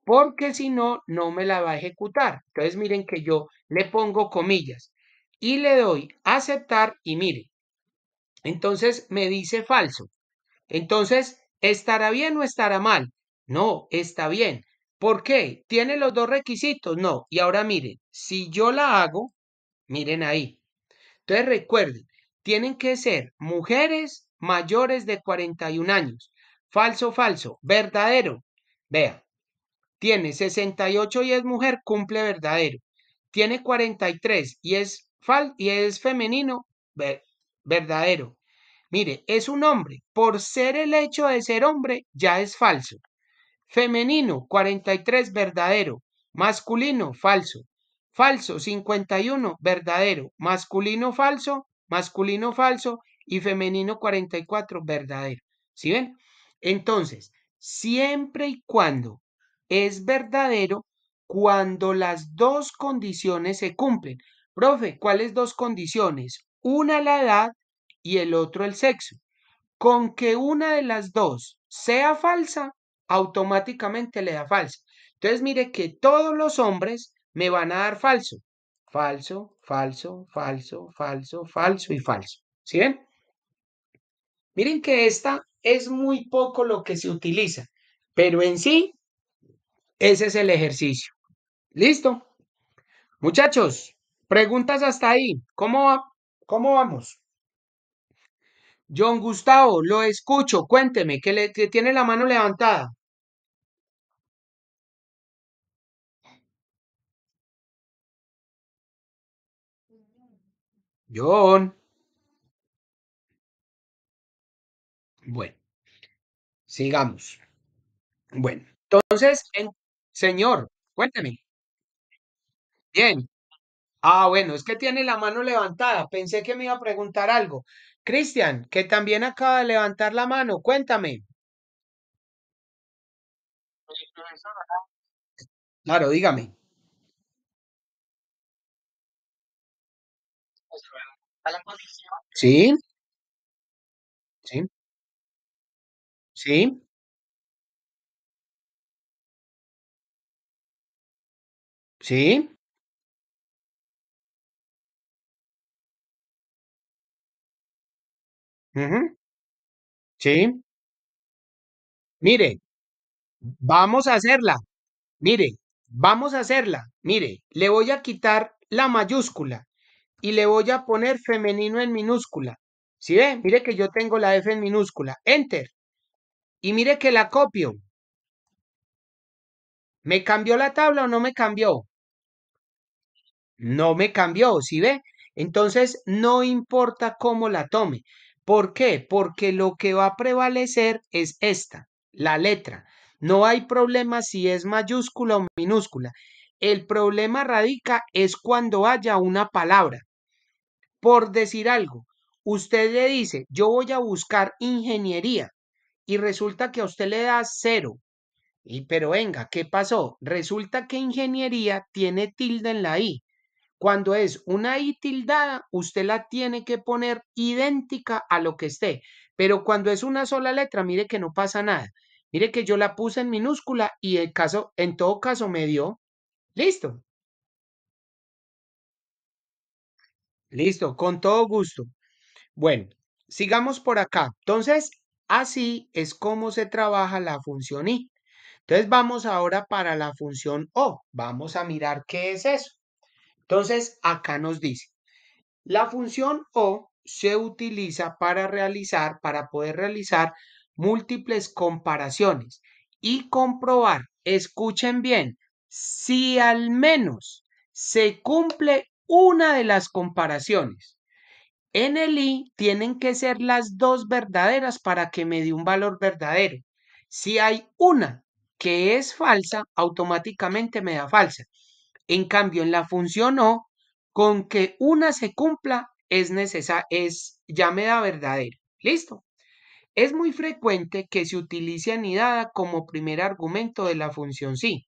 Porque si no, no me la va a ejecutar. Entonces miren que yo le pongo comillas y le doy aceptar y mire. Entonces me dice falso. Entonces, ¿estará bien o estará mal? No, está bien. ¿Por qué? ¿Tiene los dos requisitos? No. Y ahora miren, si yo la hago, miren ahí. Entonces recuerden, tienen que ser mujeres mayores de 41 años. Falso, falso, verdadero. Vea, tiene 68 y es mujer, cumple verdadero. Tiene 43 y es, fal y es femenino, verdadero. Mire, es un hombre. Por ser el hecho de ser hombre, ya es falso. Femenino, 43 verdadero. Masculino, falso. Falso, 51 verdadero. Masculino, falso. Masculino, falso. Y femenino, 44 verdadero. ¿Sí ven? Entonces, siempre y cuando es verdadero, cuando las dos condiciones se cumplen. Profe, ¿cuáles dos condiciones? Una la edad y el otro el sexo. Con que una de las dos sea falsa, automáticamente le da falso. Entonces mire que todos los hombres me van a dar falso. Falso, falso, falso, falso, falso y falso. ¿Sí ven? Miren que esta es muy poco lo que se utiliza, pero en sí, ese es el ejercicio. ¿Listo? Muchachos, preguntas hasta ahí. ¿Cómo, va? ¿Cómo vamos? John Gustavo, lo escucho. Cuénteme, que, le, que tiene la mano levantada. John. Bueno, sigamos. Bueno, entonces, señor, cuéntame, Bien. Ah, bueno, es que tiene la mano levantada. Pensé que me iba a preguntar algo. Cristian, que también acaba de levantar la mano, cuéntame. Claro, dígame. Sí. Sí. Sí. Sí. Sí. Mire, vamos a hacerla. Mire, vamos a hacerla. Mire, le voy a quitar la mayúscula y le voy a poner femenino en minúscula. ¿Sí ve? Mire que yo tengo la F en minúscula. Enter. Y mire que la copio. ¿Me cambió la tabla o no me cambió? No me cambió, ¿sí ve? Entonces, no importa cómo la tome. ¿Por qué? Porque lo que va a prevalecer es esta, la letra. No hay problema si es mayúscula o minúscula. El problema radica es cuando haya una palabra. Por decir algo, usted le dice, yo voy a buscar ingeniería y resulta que a usted le da cero. Y pero venga, ¿qué pasó? Resulta que ingeniería tiene tilde en la I. Cuando es una I tildada, usted la tiene que poner idéntica a lo que esté. Pero cuando es una sola letra, mire que no pasa nada. Mire que yo la puse en minúscula y el caso, en todo caso me dio. Listo. Listo, con todo gusto. Bueno, sigamos por acá. Entonces, así es como se trabaja la función i. Entonces, vamos ahora para la función o. Vamos a mirar qué es eso. Entonces, acá nos dice, la función o se utiliza para realizar, para poder realizar múltiples comparaciones y comprobar, escuchen bien, si al menos se cumple una de las comparaciones. En el i tienen que ser las dos verdaderas para que me dé un valor verdadero. Si hay una que es falsa, automáticamente me da falsa. En cambio, en la función o, con que una se cumpla, es necesaria, es, ya me da verdadero. Listo. Es muy frecuente que se utilice anidada como primer argumento de la función sí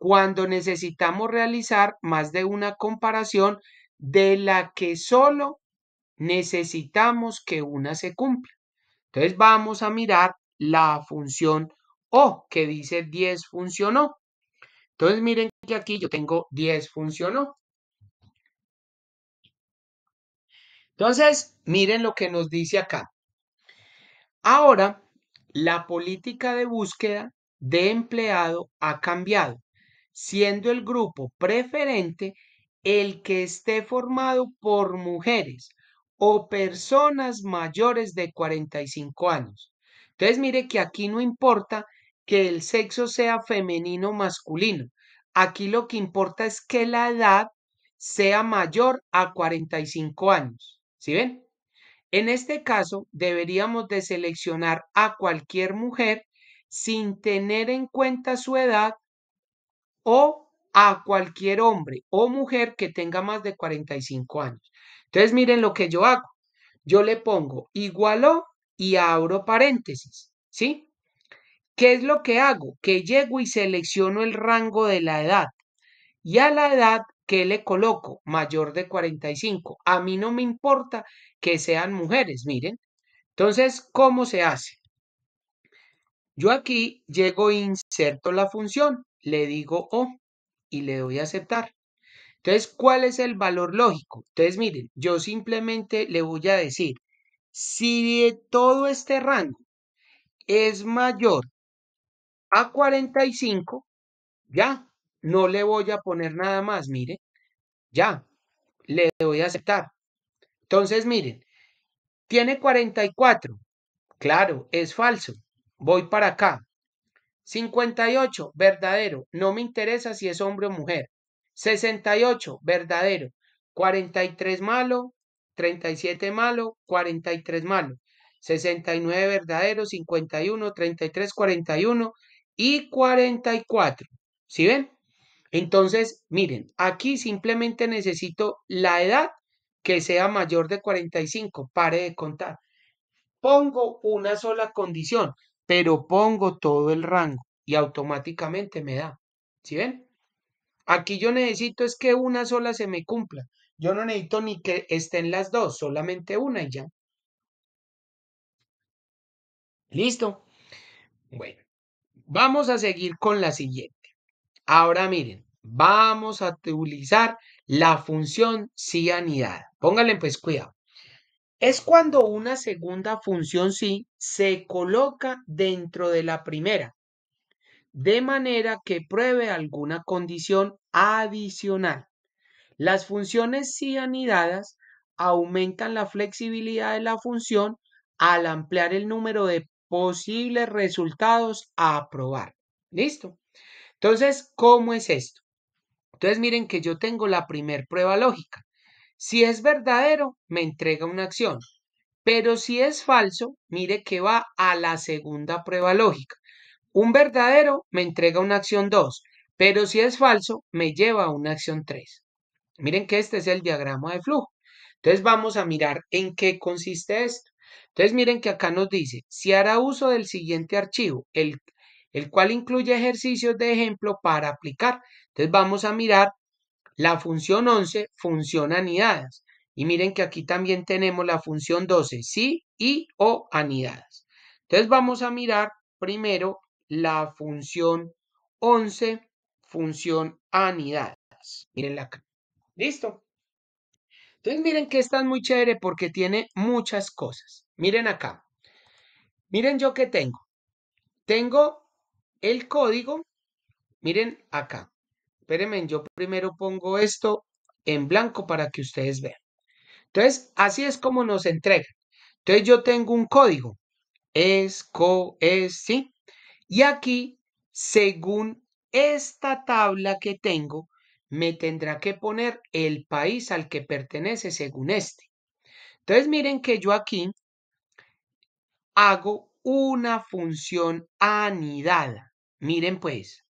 cuando necesitamos realizar más de una comparación de la que solo necesitamos que una se cumpla. Entonces vamos a mirar la función O que dice 10 funcionó. Entonces miren que aquí yo tengo 10 funcionó. Entonces miren lo que nos dice acá. Ahora, la política de búsqueda de empleado ha cambiado siendo el grupo preferente el que esté formado por mujeres o personas mayores de 45 años. Entonces, mire que aquí no importa que el sexo sea femenino o masculino. Aquí lo que importa es que la edad sea mayor a 45 años. ¿Sí ven? En este caso, deberíamos de seleccionar a cualquier mujer sin tener en cuenta su edad o a cualquier hombre o mujer que tenga más de 45 años. Entonces miren lo que yo hago. Yo le pongo igualó y abro paréntesis, ¿sí? ¿Qué es lo que hago? Que llego y selecciono el rango de la edad. Y a la edad que le coloco mayor de 45. A mí no me importa que sean mujeres, miren. Entonces, ¿cómo se hace? Yo aquí llego e inserto la función le digo O y le doy a aceptar. Entonces, ¿cuál es el valor lógico? Entonces, miren, yo simplemente le voy a decir, si de todo este rango es mayor a 45, ya, no le voy a poner nada más, miren, ya, le doy a aceptar. Entonces, miren, tiene 44, claro, es falso, voy para acá, 58, verdadero, no me interesa si es hombre o mujer. 68, verdadero, 43 malo, 37 malo, 43 malo, 69 verdadero, 51, 33, 41 y 44. ¿Sí ven? Entonces, miren, aquí simplemente necesito la edad que sea mayor de 45, pare de contar. Pongo una sola condición, pero pongo todo el rango y automáticamente me da. ¿Sí ven? Aquí yo necesito es que una sola se me cumpla. Yo no necesito ni que estén las dos, solamente una y ya. ¿Listo? Bueno, vamos a seguir con la siguiente. Ahora miren, vamos a utilizar la función anidada. Pónganle pues cuidado. Es cuando una segunda función sí se coloca dentro de la primera, de manera que pruebe alguna condición adicional. Las funciones sí anidadas aumentan la flexibilidad de la función al ampliar el número de posibles resultados a probar. ¿Listo? Entonces, ¿cómo es esto? Entonces, miren que yo tengo la primer prueba lógica. Si es verdadero, me entrega una acción. Pero si es falso, mire que va a la segunda prueba lógica. Un verdadero me entrega una acción 2, pero si es falso, me lleva a una acción 3. Miren que este es el diagrama de flujo. Entonces vamos a mirar en qué consiste esto. Entonces miren que acá nos dice, si hará uso del siguiente archivo, el, el cual incluye ejercicios de ejemplo para aplicar. Entonces vamos a mirar la función 11 función anidadas. Y miren que aquí también tenemos la función 12, sí y o anidadas. Entonces vamos a mirar primero la función 11, función anidadas. miren acá. Listo. Entonces miren que esta es muy chévere porque tiene muchas cosas. Miren acá. Miren yo qué tengo. Tengo el código. Miren acá espérenme, yo primero pongo esto en blanco para que ustedes vean. Entonces, así es como nos entrega. Entonces, yo tengo un código, es, co, es, sí. Y aquí, según esta tabla que tengo, me tendrá que poner el país al que pertenece según este. Entonces, miren que yo aquí hago una función anidada. Miren pues,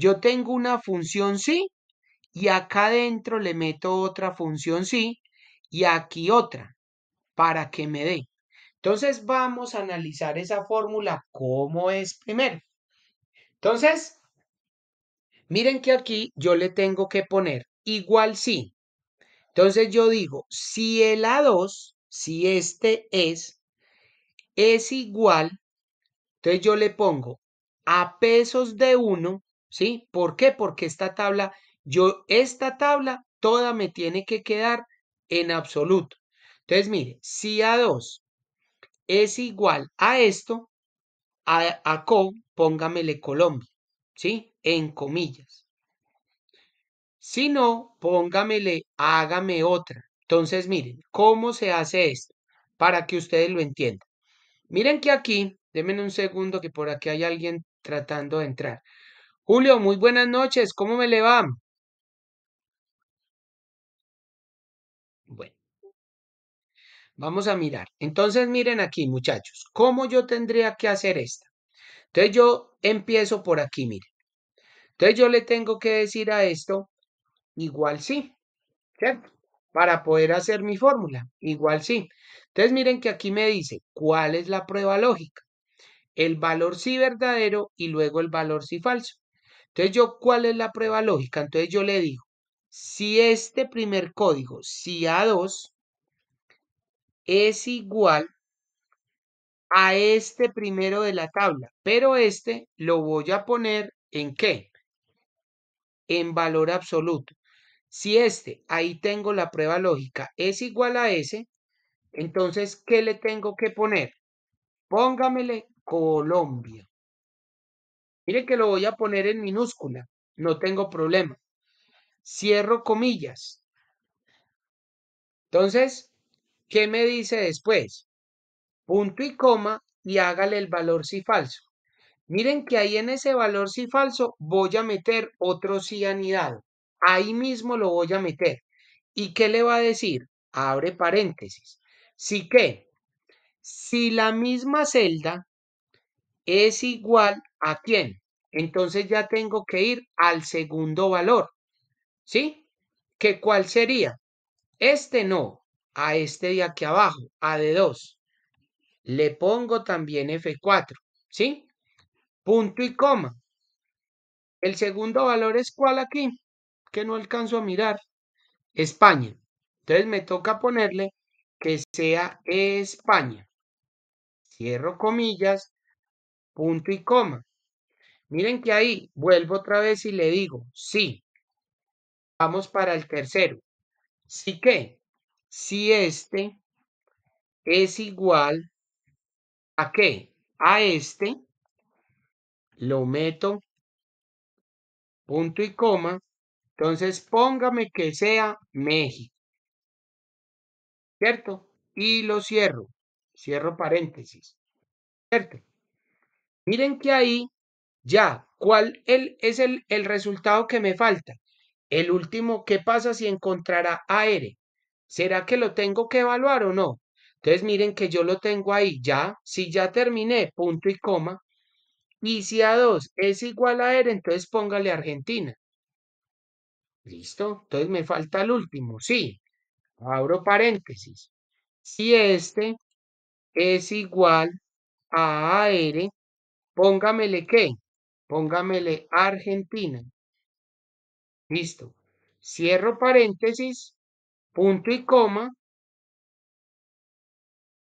yo tengo una función sí y acá adentro le meto otra función sí y aquí otra para que me dé. Entonces vamos a analizar esa fórmula como es primero. Entonces, miren que aquí yo le tengo que poner igual sí. Entonces yo digo, si el A2, si este es, es igual, entonces yo le pongo a pesos de 1 ¿sí? ¿Por qué? Porque esta tabla, yo, esta tabla toda me tiene que quedar en absoluto. Entonces, mire, si A2 es igual a esto, a, a CO, póngamele Colombia, ¿sí? En comillas. Si no, póngamele, hágame otra. Entonces, miren, ¿cómo se hace esto? Para que ustedes lo entiendan. Miren que aquí, denme un segundo que por aquí hay alguien tratando de entrar. Julio, muy buenas noches, ¿cómo me le va? Bueno, vamos a mirar. Entonces, miren aquí, muchachos, ¿cómo yo tendría que hacer esta? Entonces, yo empiezo por aquí, miren. Entonces, yo le tengo que decir a esto, igual sí, ¿cierto? Para poder hacer mi fórmula, igual sí. Entonces, miren que aquí me dice, ¿cuál es la prueba lógica? el valor sí verdadero y luego el valor sí falso. Entonces yo, ¿cuál es la prueba lógica? Entonces yo le digo, si este primer código, si A2, es igual a este primero de la tabla, pero este lo voy a poner en qué? En valor absoluto. Si este, ahí tengo la prueba lógica, es igual a ese, entonces, ¿qué le tengo que poner? Póngamele Colombia. Miren que lo voy a poner en minúscula, no tengo problema. Cierro comillas. Entonces, ¿qué me dice después? Punto y coma y hágale el valor si falso. Miren que ahí en ese valor si falso voy a meter otro si anidado. Ahí mismo lo voy a meter. ¿Y qué le va a decir? Abre paréntesis. Si que, si la misma celda es igual ¿A quién? Entonces ya tengo que ir al segundo valor. ¿Sí? ¿Qué cuál sería? Este no, a este de aquí abajo, a de 2 Le pongo también F4, ¿sí? Punto y coma. El segundo valor es cuál aquí, que no alcanzo a mirar. España. Entonces me toca ponerle que sea España. Cierro comillas, punto y coma. Miren que ahí vuelvo otra vez y le digo, sí, vamos para el tercero. Sí que, si este es igual a qué? A este, lo meto punto y coma, entonces póngame que sea México. ¿Cierto? Y lo cierro. Cierro paréntesis. ¿Cierto? Miren que ahí ya, ¿cuál es el, resultado que me falta? El último, ¿qué pasa si encontrará AR? ¿Será que lo tengo que evaluar o no? Entonces miren que yo lo tengo ahí, ya, si ya terminé, punto y coma. Y si A2 es igual a R, entonces póngale Argentina. ¿Listo? Entonces me falta el último, sí. Abro paréntesis. Si este es igual a AR, póngamele qué? Póngamele Argentina. Listo. Cierro paréntesis, punto y coma.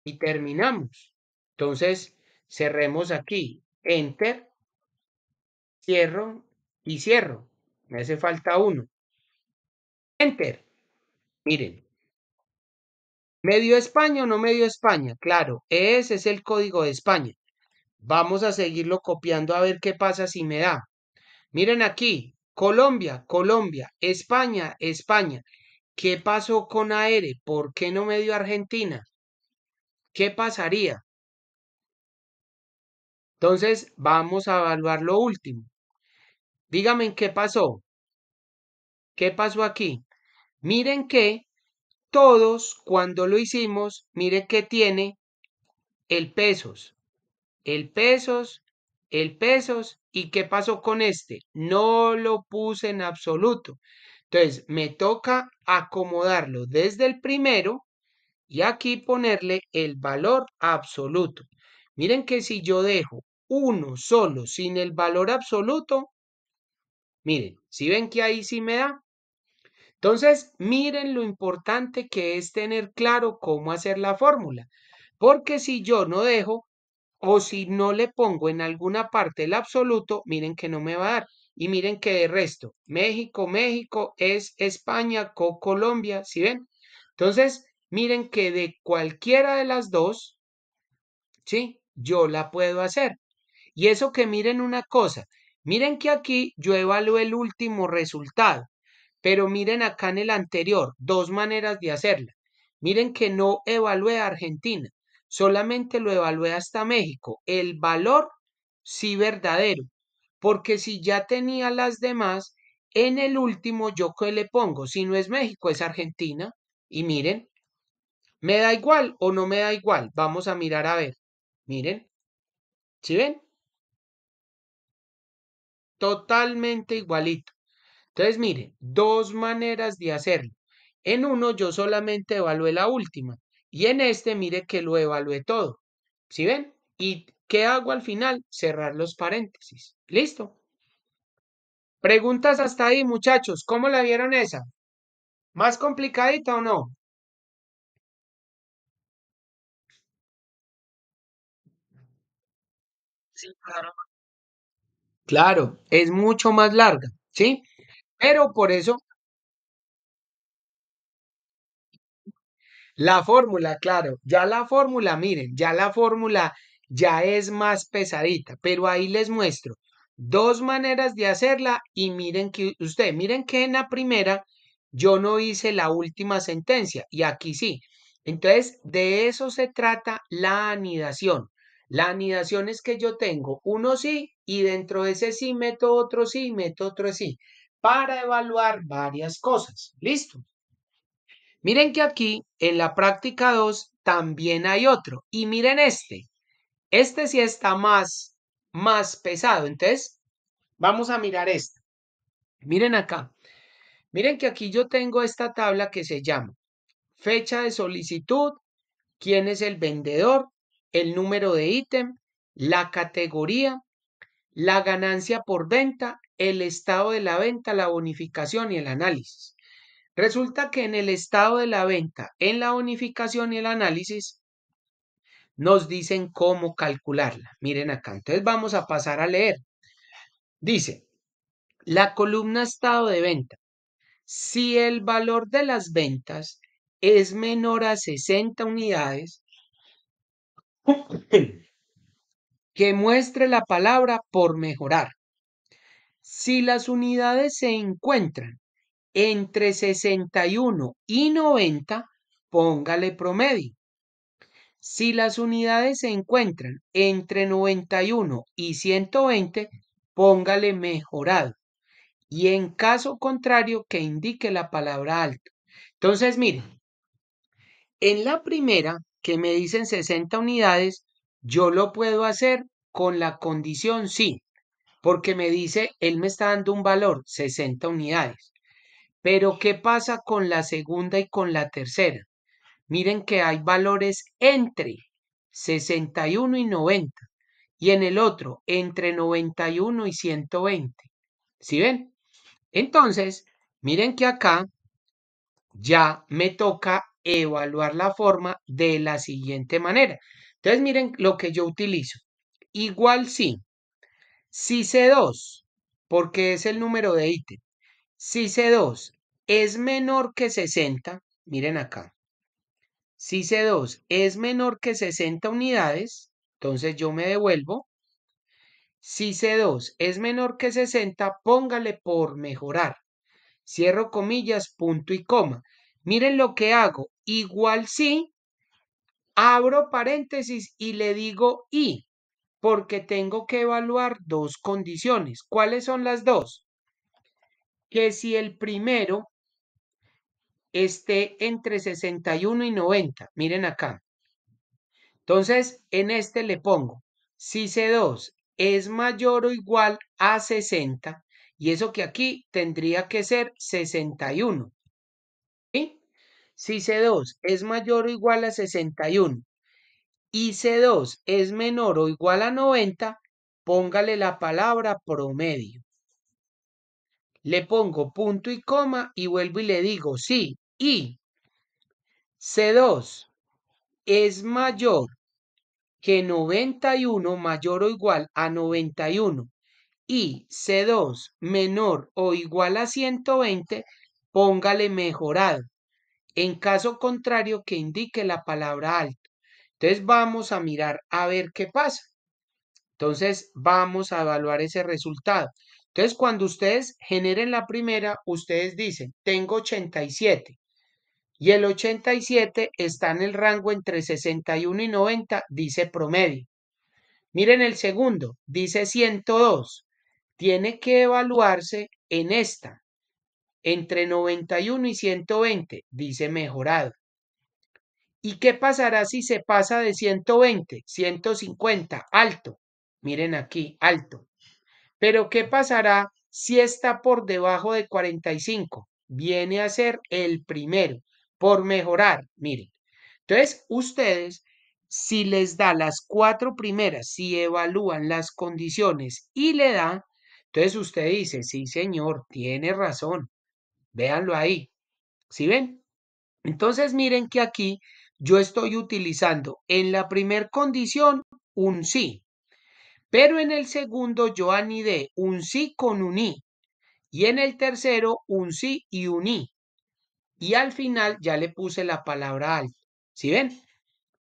Y terminamos. Entonces, cerremos aquí. Enter. Cierro y cierro. Me hace falta uno. Enter. Miren. ¿Medio España o no medio España? Claro, ese es el código de España. Vamos a seguirlo copiando a ver qué pasa si me da. Miren aquí, Colombia, Colombia, España, España. ¿Qué pasó con AR? ¿Por qué no me dio Argentina? ¿Qué pasaría? Entonces, vamos a evaluar lo último. Díganme qué pasó. ¿Qué pasó aquí? Miren que todos, cuando lo hicimos, miren que tiene el pesos el pesos, el pesos. ¿Y qué pasó con este? No lo puse en absoluto. Entonces, me toca acomodarlo desde el primero y aquí ponerle el valor absoluto. Miren que si yo dejo uno solo sin el valor absoluto, miren, si ven que ahí sí me da. Entonces, miren lo importante que es tener claro cómo hacer la fórmula. Porque si yo no dejo o si no le pongo en alguna parte el absoluto, miren que no me va a dar. Y miren que de resto, México, México es España, con Colombia, ¿sí ven? Entonces, miren que de cualquiera de las dos, ¿sí? Yo la puedo hacer. Y eso que miren una cosa, miren que aquí yo evalué el último resultado, pero miren acá en el anterior, dos maneras de hacerla. Miren que no evalué Argentina, solamente lo evalué hasta México. El valor sí verdadero, porque si ya tenía las demás, en el último yo que le pongo, si no es México, es Argentina. Y miren, ¿me da igual o no me da igual? Vamos a mirar a ver. Miren, ¿sí ven? Totalmente igualito. Entonces, miren, dos maneras de hacerlo. En uno yo solamente evalué la última y en este mire que lo evalué todo. ¿Sí ven? ¿Y qué hago al final? Cerrar los paréntesis. ¿Listo? Preguntas hasta ahí, muchachos. ¿Cómo la vieron esa? ¿Más complicadita o no? Claro, es mucho más larga, ¿sí? Pero por eso La fórmula, claro, ya la fórmula, miren, ya la fórmula ya es más pesadita, pero ahí les muestro dos maneras de hacerla y miren que usted, miren que en la primera yo no hice la última sentencia y aquí sí. Entonces, de eso se trata la anidación. La anidación es que yo tengo uno sí y dentro de ese sí meto otro sí y meto otro sí para evaluar varias cosas. Listo. Miren que aquí en la práctica 2 también hay otro. Y miren este. Este sí está más, más pesado. Entonces, vamos a mirar este. Miren acá. Miren que aquí yo tengo esta tabla que se llama fecha de solicitud, quién es el vendedor, el número de ítem, la categoría, la ganancia por venta, el estado de la venta, la bonificación y el análisis. Resulta que en el estado de la venta, en la unificación y el análisis, nos dicen cómo calcularla. Miren acá, entonces vamos a pasar a leer. Dice, la columna estado de venta. Si el valor de las ventas es menor a 60 unidades, [clears throat] que muestre la palabra por mejorar. Si las unidades se encuentran entre 61 y 90, póngale promedio. Si las unidades se encuentran entre 91 y 120, póngale mejorado. Y en caso contrario, que indique la palabra alto. Entonces, miren, en la primera, que me dicen 60 unidades, yo lo puedo hacer con la condición sí, porque me dice, él me está dando un valor, 60 unidades. Pero ¿qué pasa con la segunda y con la tercera? Miren que hay valores entre 61 y 90 y en el otro entre 91 y 120. ¿Sí ven? Entonces, miren que acá ya me toca evaluar la forma de la siguiente manera. Entonces, miren lo que yo utilizo. Igual sí. Si C2, porque es el número de ítem, si C2 es menor que 60, miren acá, si C2 es menor que 60 unidades, entonces yo me devuelvo. Si C2 es menor que 60, póngale por mejorar. Cierro comillas, punto y coma. Miren lo que hago. Igual si, abro paréntesis y le digo y, porque tengo que evaluar dos condiciones. ¿Cuáles son las dos? que si el primero esté entre 61 y 90. Miren acá. Entonces, en este le pongo, si C2 es mayor o igual a 60, y eso que aquí tendría que ser 61. ¿sí? Si C2 es mayor o igual a 61 y C2 es menor o igual a 90, póngale la palabra promedio le pongo punto y coma y vuelvo y le digo sí y C2 es mayor que 91 mayor o igual a 91 y C2 menor o igual a 120, póngale mejorado. En caso contrario, que indique la palabra alto. Entonces vamos a mirar a ver qué pasa. Entonces vamos a evaluar ese resultado. Entonces, cuando ustedes generen la primera, ustedes dicen, tengo 87. Y el 87 está en el rango entre 61 y 90, dice promedio. Miren el segundo, dice 102. Tiene que evaluarse en esta, entre 91 y 120, dice mejorado. ¿Y qué pasará si se pasa de 120, 150, alto? Miren aquí, alto. Pero ¿qué pasará si está por debajo de 45? Viene a ser el primero por mejorar. Miren, entonces ustedes, si les da las cuatro primeras, si evalúan las condiciones y le da, entonces usted dice, sí señor, tiene razón. Véanlo ahí. ¿Sí ven? Entonces miren que aquí yo estoy utilizando en la primer condición un sí. Pero en el segundo yo anidé un sí con un i. Y en el tercero un sí y un i. Y al final ya le puse la palabra al. ¿Sí ven?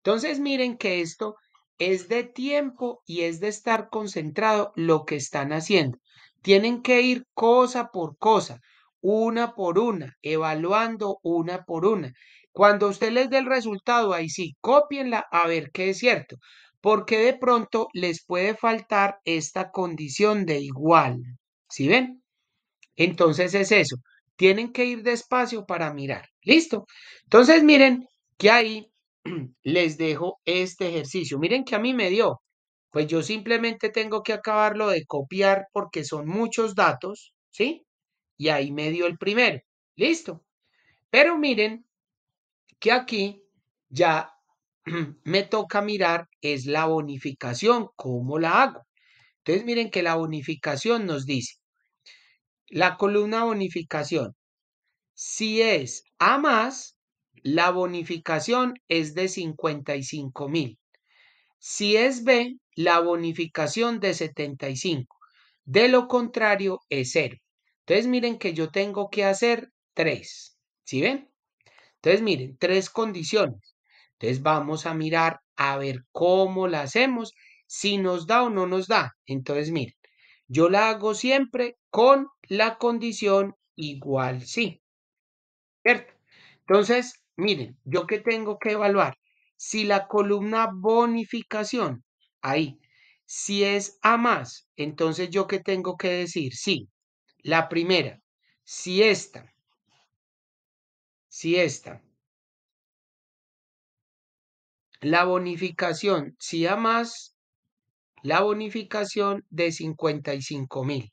Entonces miren que esto es de tiempo y es de estar concentrado lo que están haciendo. Tienen que ir cosa por cosa, una por una, evaluando una por una. Cuando usted les dé el resultado, ahí sí, copienla a ver qué es cierto porque de pronto les puede faltar esta condición de igual. ¿Sí ven? Entonces es eso. Tienen que ir despacio para mirar. ¿Listo? Entonces miren que ahí [clears throat] les dejo este ejercicio. Miren que a mí me dio. Pues yo simplemente tengo que acabarlo de copiar porque son muchos datos, ¿sí? Y ahí me dio el primero. ¿Listo? Pero miren que aquí ya [clears throat] me toca mirar es la bonificación, cómo la hago. Entonces miren que la bonificación nos dice, la columna bonificación, si es A más, la bonificación es de 55 mil. Si es B, la bonificación de 75. De lo contrario, es cero. Entonces miren que yo tengo que hacer tres, ¿Sí ven? Entonces miren, tres condiciones. Entonces vamos a mirar a ver cómo la hacemos, si nos da o no nos da. Entonces, miren, yo la hago siempre con la condición igual sí. ¿Cierto? Entonces, miren, yo que tengo que evaluar, si la columna bonificación, ahí, si es a más, entonces yo que tengo que decir, sí, la primera, si esta, si esta la bonificación, si a más, la bonificación de 55 mil.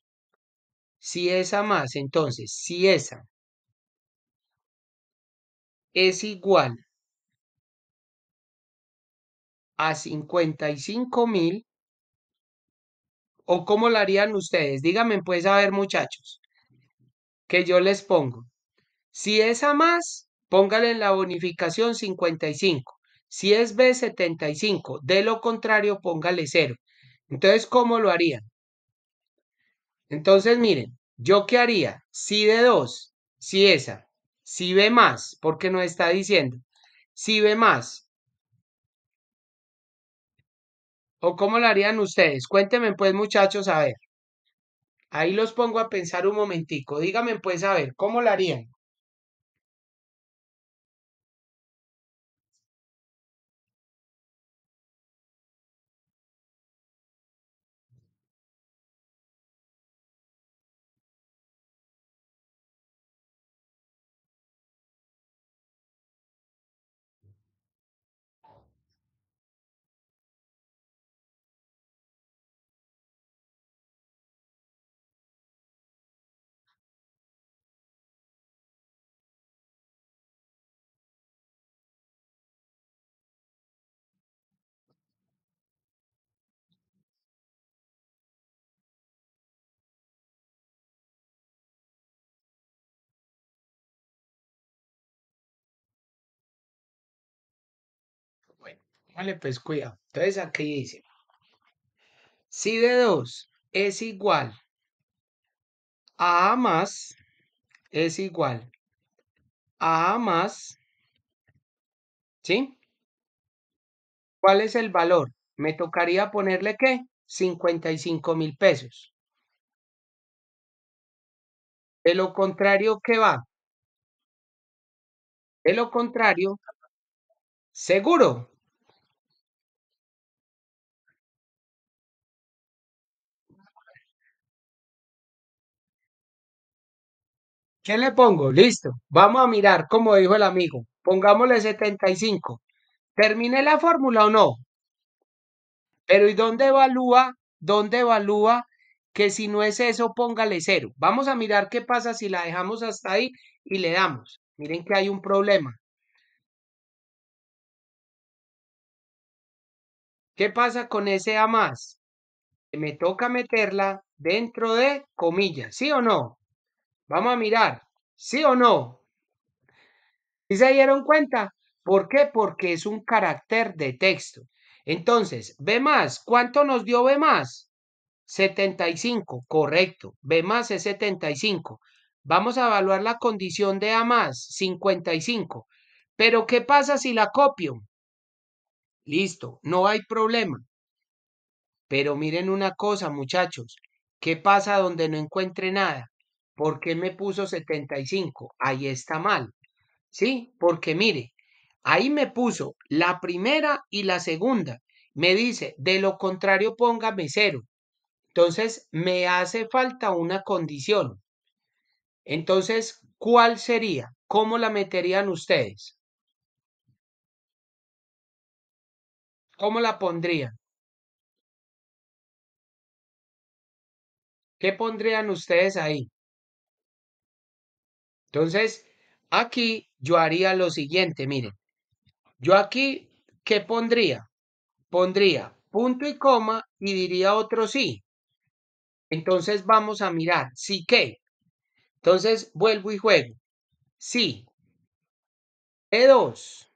Si esa más, entonces, si esa es igual a 55 mil, o cómo la harían ustedes, díganme pues a ver muchachos, que yo les pongo. Si esa más, póngale en la bonificación 55. Si es B75, de lo contrario, póngale 0. Entonces, ¿cómo lo harían? Entonces, miren, ¿yo qué haría? Si de 2, si esa, si B más, porque nos está diciendo, si B más. ¿O cómo lo harían ustedes? Cuéntenme pues, muchachos, a ver. Ahí los pongo a pensar un momentico. Díganme pues, a ver, ¿cómo lo harían? Vale, pues cuida. Entonces aquí dice, si de 2 es igual a más, es igual a más, ¿sí? ¿Cuál es el valor? Me tocaría ponerle, ¿qué? 55 mil pesos. De lo contrario, ¿qué va? De lo contrario, seguro, ¿Qué le pongo? Listo. Vamos a mirar, como dijo el amigo. Pongámosle 75. ¿Terminé la fórmula o no? Pero ¿y dónde evalúa? ¿Dónde evalúa que si no es eso, póngale cero? Vamos a mirar qué pasa si la dejamos hasta ahí y le damos. Miren que hay un problema. ¿Qué pasa con ese A más? Me toca meterla dentro de comillas, ¿sí o no? Vamos a mirar, ¿sí o no? ¿Y se dieron cuenta? ¿Por qué? Porque es un carácter de texto. Entonces, B más, ¿cuánto nos dio B más? 75, correcto. B más es 75. Vamos a evaluar la condición de A más, 55. Pero, ¿qué pasa si la copio? Listo, no hay problema. Pero miren una cosa, muchachos. ¿Qué pasa donde no encuentre nada? ¿Por qué me puso 75? Ahí está mal. ¿Sí? Porque mire, ahí me puso la primera y la segunda. Me dice, de lo contrario, póngame cero. Entonces, me hace falta una condición. Entonces, ¿cuál sería? ¿Cómo la meterían ustedes? ¿Cómo la pondrían? ¿Qué pondrían ustedes ahí? Entonces, aquí yo haría lo siguiente, miren. Yo aquí, ¿qué pondría? Pondría punto y coma y diría otro sí. Entonces vamos a mirar, sí que. Entonces vuelvo y juego. Sí. e 2.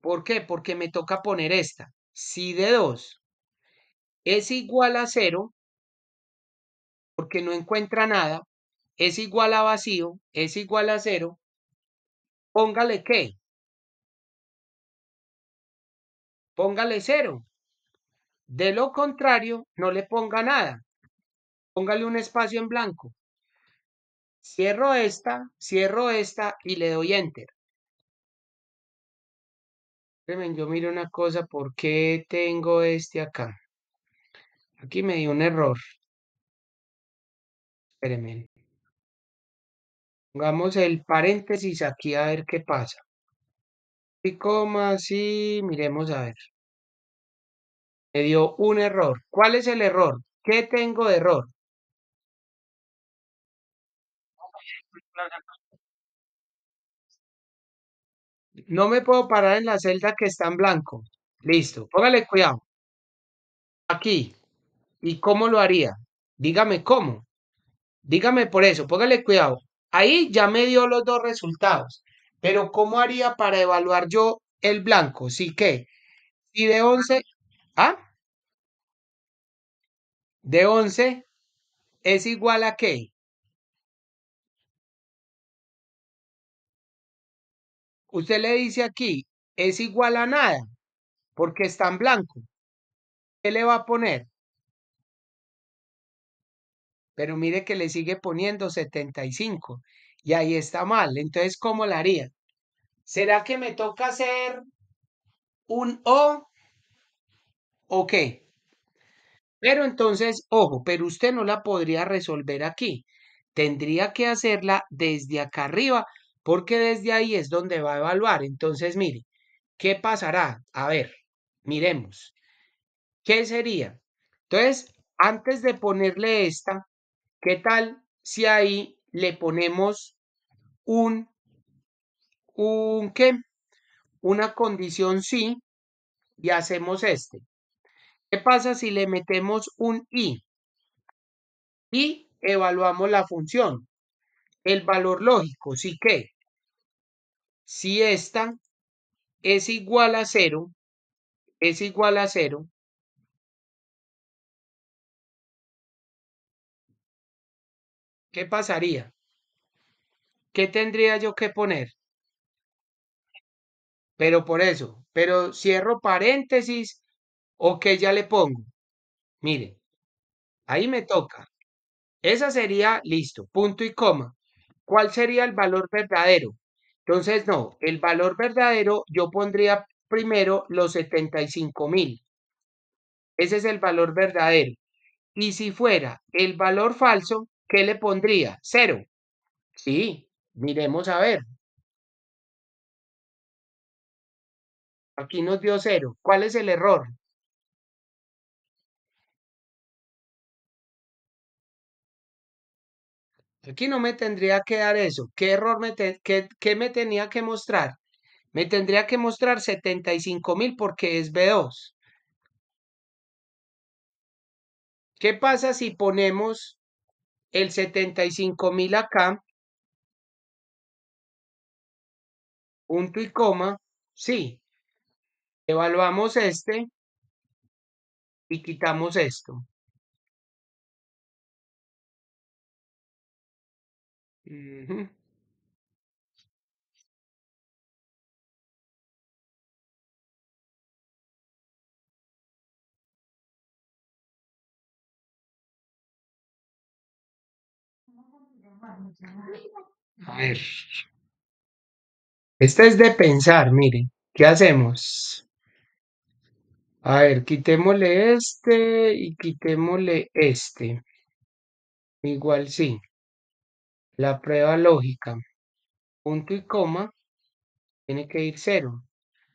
¿Por qué? Porque me toca poner esta. sí de 2 es igual a cero, porque no encuentra nada, es igual a vacío, es igual a cero, póngale qué? Póngale cero. De lo contrario, no le ponga nada. Póngale un espacio en blanco. Cierro esta, cierro esta y le doy enter. Yo miro una cosa, ¿por qué tengo este acá? Aquí me dio un error. Espérenme. Pongamos el paréntesis aquí a ver qué pasa. Y coma, sí, miremos a ver. Me dio un error. ¿Cuál es el error? ¿Qué tengo de error? No me puedo parar en la celda que está en blanco. Listo, póngale cuidado. Aquí. ¿Y cómo lo haría? Dígame cómo. Dígame por eso, póngale cuidado. Ahí ya me dio los dos resultados. Pero ¿cómo haría para evaluar yo el blanco? Sí que, si de 11, ¿ah? De 11 es igual a qué? Usted le dice aquí, es igual a nada, porque está en blanco. ¿Qué le va a poner? pero mire que le sigue poniendo 75 y ahí está mal. Entonces, ¿cómo la haría? ¿Será que me toca hacer un O o qué? Pero entonces, ojo, pero usted no la podría resolver aquí. Tendría que hacerla desde acá arriba, porque desde ahí es donde va a evaluar. Entonces, mire, ¿qué pasará? A ver, miremos. ¿Qué sería? Entonces, antes de ponerle esta, ¿Qué tal si ahí le ponemos un, un qué? Una condición sí y hacemos este. ¿Qué pasa si le metemos un i? Y evaluamos la función. El valor lógico, sí que. Si esta es igual a cero, es igual a cero, ¿Qué pasaría? ¿Qué tendría yo que poner? Pero por eso, pero cierro paréntesis o que ya le pongo. Mire, ahí me toca. Esa sería, listo, punto y coma. ¿Cuál sería el valor verdadero? Entonces, no, el valor verdadero yo pondría primero los 75 mil. Ese es el valor verdadero. Y si fuera el valor falso, ¿qué le pondría? Cero. Sí, miremos a ver. Aquí nos dio cero. ¿Cuál es el error? Aquí no me tendría que dar eso. ¿Qué error me, qué, me tenía que mostrar? Me tendría que mostrar 75,000 porque es B2. ¿Qué pasa si ponemos el mil acá, punto y coma, sí. Evaluamos este y quitamos esto. A ver. Esta es de pensar, miren, ¿Qué hacemos? A ver, quitémosle este y quitémosle este. Igual sí. La prueba lógica. Punto y coma. Tiene que ir cero.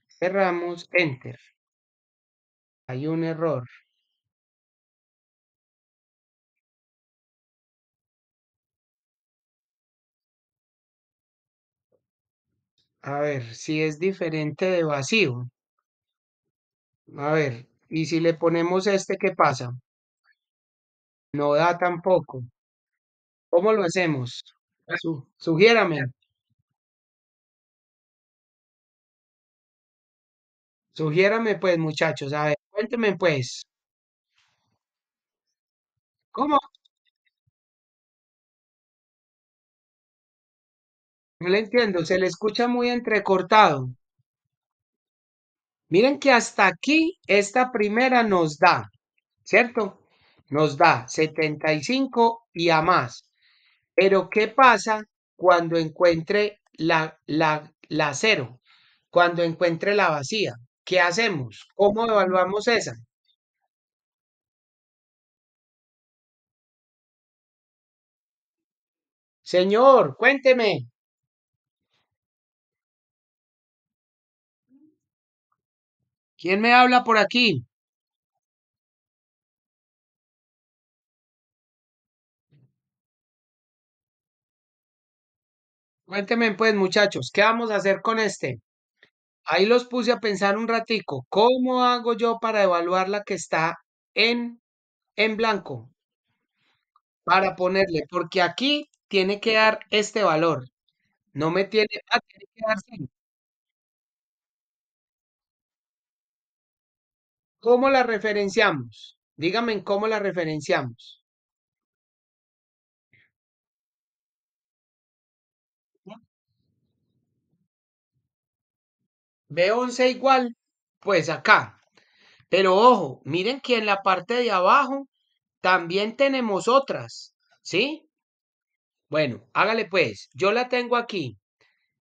Cerramos, enter. Hay un error. A ver, si es diferente de vacío. A ver, y si le ponemos este, ¿qué pasa? No da tampoco. ¿Cómo lo hacemos? Su sugiérame. Sugiérame pues, muchachos. A ver, cuénteme pues. ¿Cómo? No le entiendo, se le escucha muy entrecortado. Miren que hasta aquí esta primera nos da, ¿cierto? Nos da 75 y a más. Pero ¿qué pasa cuando encuentre la, la, la cero? Cuando encuentre la vacía. ¿Qué hacemos? ¿Cómo evaluamos esa? Señor, cuénteme. ¿Quién me habla por aquí? Cuénteme, pues muchachos, ¿qué vamos a hacer con este? Ahí los puse a pensar un ratico. ¿Cómo hago yo para evaluar la que está en, en blanco? Para ponerle, porque aquí tiene que dar este valor. No me tiene... Ah, tiene que dar ¿Cómo la referenciamos? Díganme cómo la referenciamos. B11 igual, pues acá. Pero ojo, miren que en la parte de abajo también tenemos otras, ¿sí? Bueno, hágale pues, yo la tengo aquí.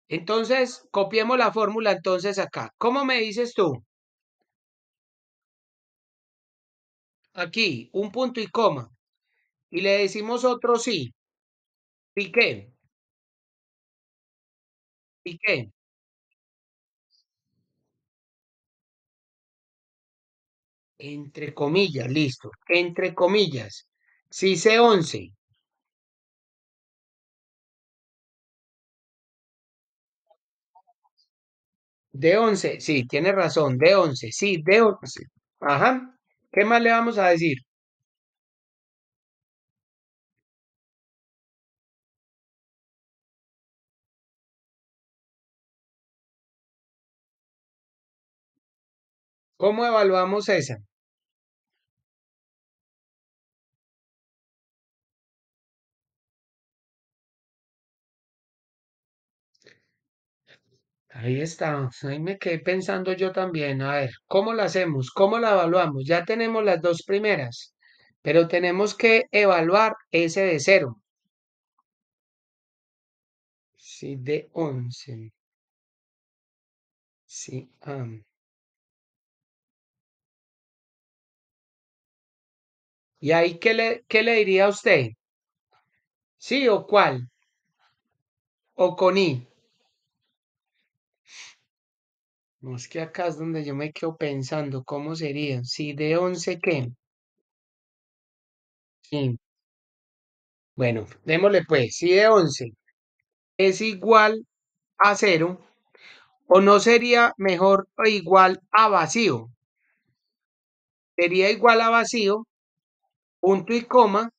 Entonces, copiemos la fórmula entonces acá. ¿Cómo me dices tú? aquí un punto y coma y le decimos otro sí, piqué, piqué. Entre comillas, listo, entre comillas, si sé once. De once, sí, tiene razón, de once, sí, de once. Ajá. ¿Qué más le vamos a decir? ¿Cómo evaluamos esa? Ahí está, ahí me quedé pensando yo también. A ver, ¿cómo la hacemos? ¿Cómo la evaluamos? Ya tenemos las dos primeras, pero tenemos que evaluar ese de cero. Sí, de once. Sí, ¿Y ahí qué le, qué le diría a usted? ¿Sí o cuál? ¿O con I? No, es que acá es donde yo me quedo pensando, ¿cómo sería? Si de 11, ¿qué? Sí. Bueno, démosle pues, si de 11 es igual a 0, o no sería mejor o igual a vacío. Sería igual a vacío, punto y coma,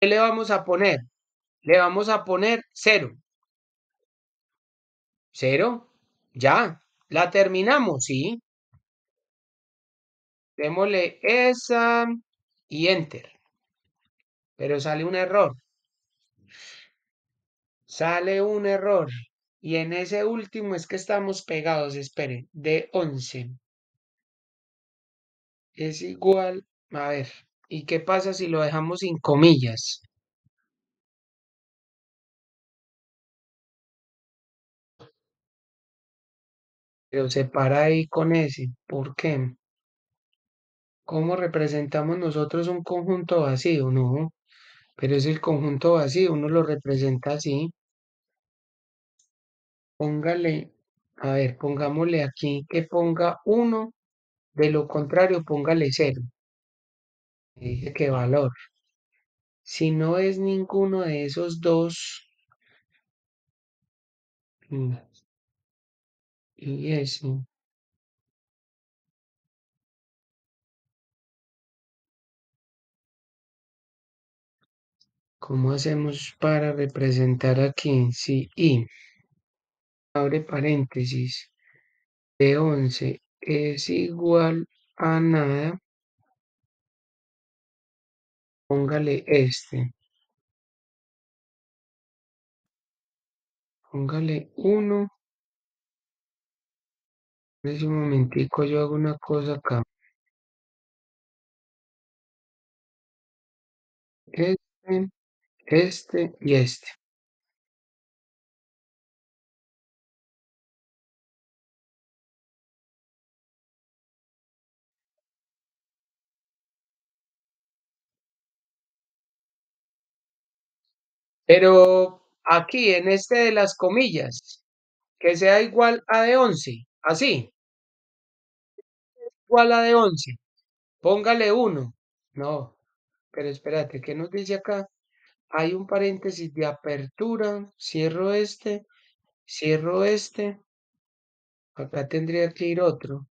¿qué le vamos a poner? Le vamos a poner 0. ¿Cero? ya, la terminamos, ¿sí? Démosle esa y enter. Pero sale un error. Sale un error. Y en ese último es que estamos pegados, esperen, de 11. Es igual, a ver, ¿y qué pasa si lo dejamos sin comillas? pero se para ahí con ese. ¿Por qué? ¿Cómo representamos nosotros un conjunto vacío? No, pero es el conjunto vacío, uno lo representa así. Póngale, a ver, pongámosle aquí que ponga uno. de lo contrario póngale 0. Dice que valor. Si no es ninguno de esos dos, y ¿Cómo hacemos para representar aquí? Si abre paréntesis de 11 es igual a nada, póngale este. Póngale 1 es pues, un momentico, yo hago una cosa acá. Este, este y este. Pero aquí, en este de las comillas, que sea igual a de once así, ¿Ah, igual a de once, póngale uno, No, pero espérate, ¿qué nos dice acá? Hay un paréntesis de apertura, cierro este, cierro este, acá tendría que ir otro.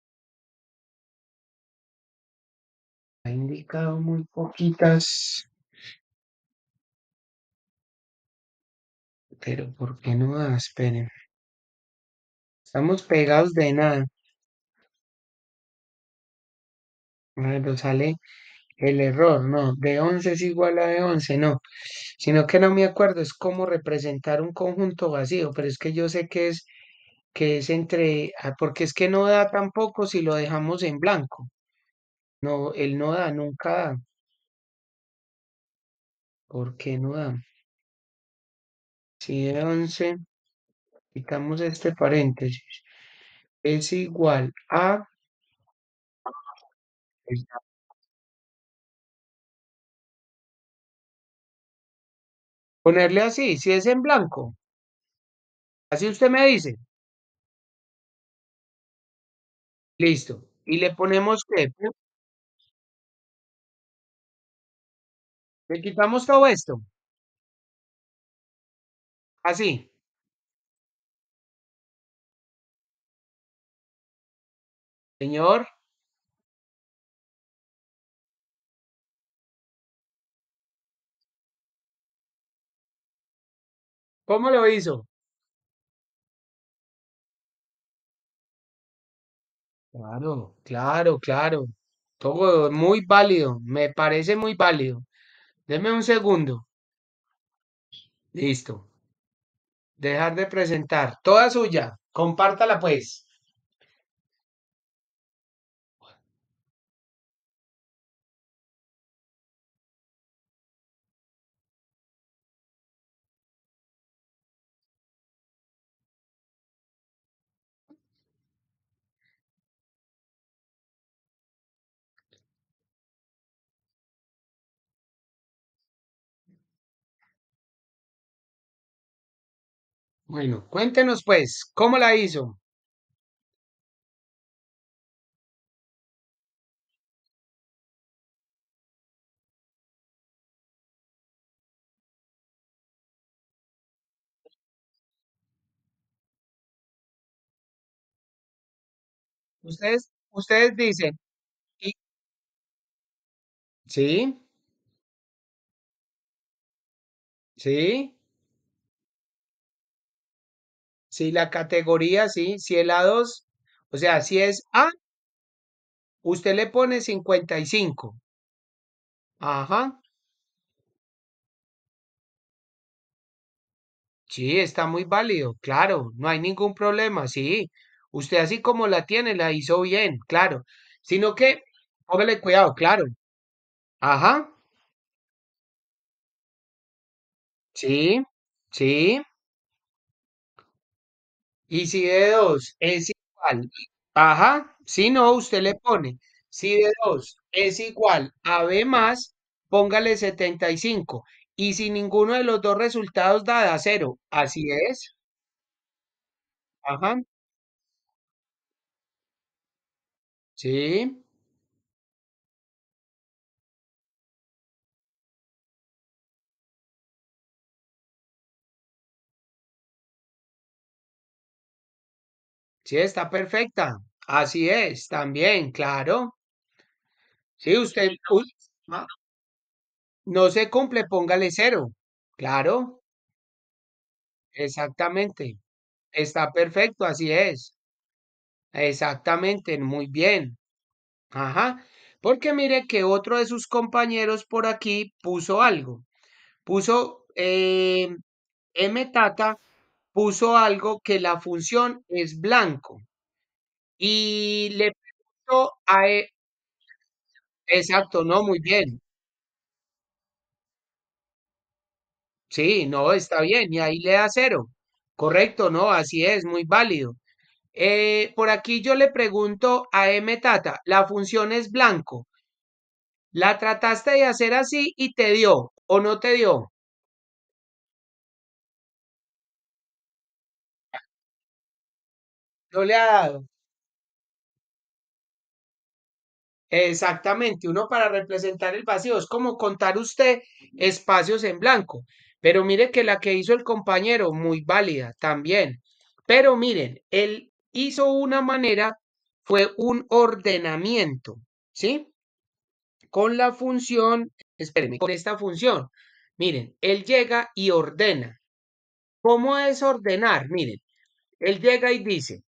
Ha indicado muy poquitas. Pero ¿por qué no Ah, Esperen. Estamos pegados de nada. Bueno, sale el error, no, de 11 es igual a de 11, no, sino que no me acuerdo, es como representar un conjunto vacío, pero es que yo sé que es, que es entre, ah, porque es que no da tampoco si lo dejamos en blanco, no, él no da, nunca da, ¿por qué no da? Si de 11 quitamos este paréntesis, es igual a ponerle así, si es en blanco. Así usted me dice. Listo. Y le ponemos que pues. le quitamos todo esto. Así. Señor, ¿cómo lo hizo? Claro, claro, claro. Todo muy válido, me parece muy válido. Deme un segundo. Listo. Dejar de presentar. Toda suya. Compártala pues. Bueno, cuéntenos pues, ¿cómo la hizo? Ustedes, ustedes dicen, sí, sí, si la categoría, sí. Si el a 2, o sea, si es A, usted le pone 55. Ajá. Sí, está muy válido, claro, no hay ningún problema, sí. Usted así como la tiene, la hizo bien, claro. Sino que, póngale cuidado, claro. Ajá. Sí, sí. Y si de 2 es igual, ajá, si no, usted le pone, si de 2 es igual a B más, póngale 75. Y si ninguno de los dos resultados da 0, así es. Ajá. Sí. Sí, está perfecta. Así es, también, claro. Si usted pues, no se cumple, póngale cero. Claro, exactamente. Está perfecto, así es. Exactamente, muy bien. Ajá. Porque mire que otro de sus compañeros por aquí puso algo. Puso eh, M Tata puso algo que la función es blanco y le preguntó a e-, exacto, no, muy bien. Sí, no, está bien, y ahí le da cero. Correcto, no, así es, muy válido. Eh, por aquí yo le pregunto a M Tata, la función es blanco. ¿La trataste de hacer así y te dio o no te dio? le ha dado? Exactamente, uno para representar el vacío es como contar usted espacios en blanco. Pero mire que la que hizo el compañero, muy válida también. Pero miren, él hizo una manera, fue un ordenamiento, ¿sí? Con la función, espérenme, con esta función. Miren, él llega y ordena. ¿Cómo es ordenar? Miren, él llega y dice,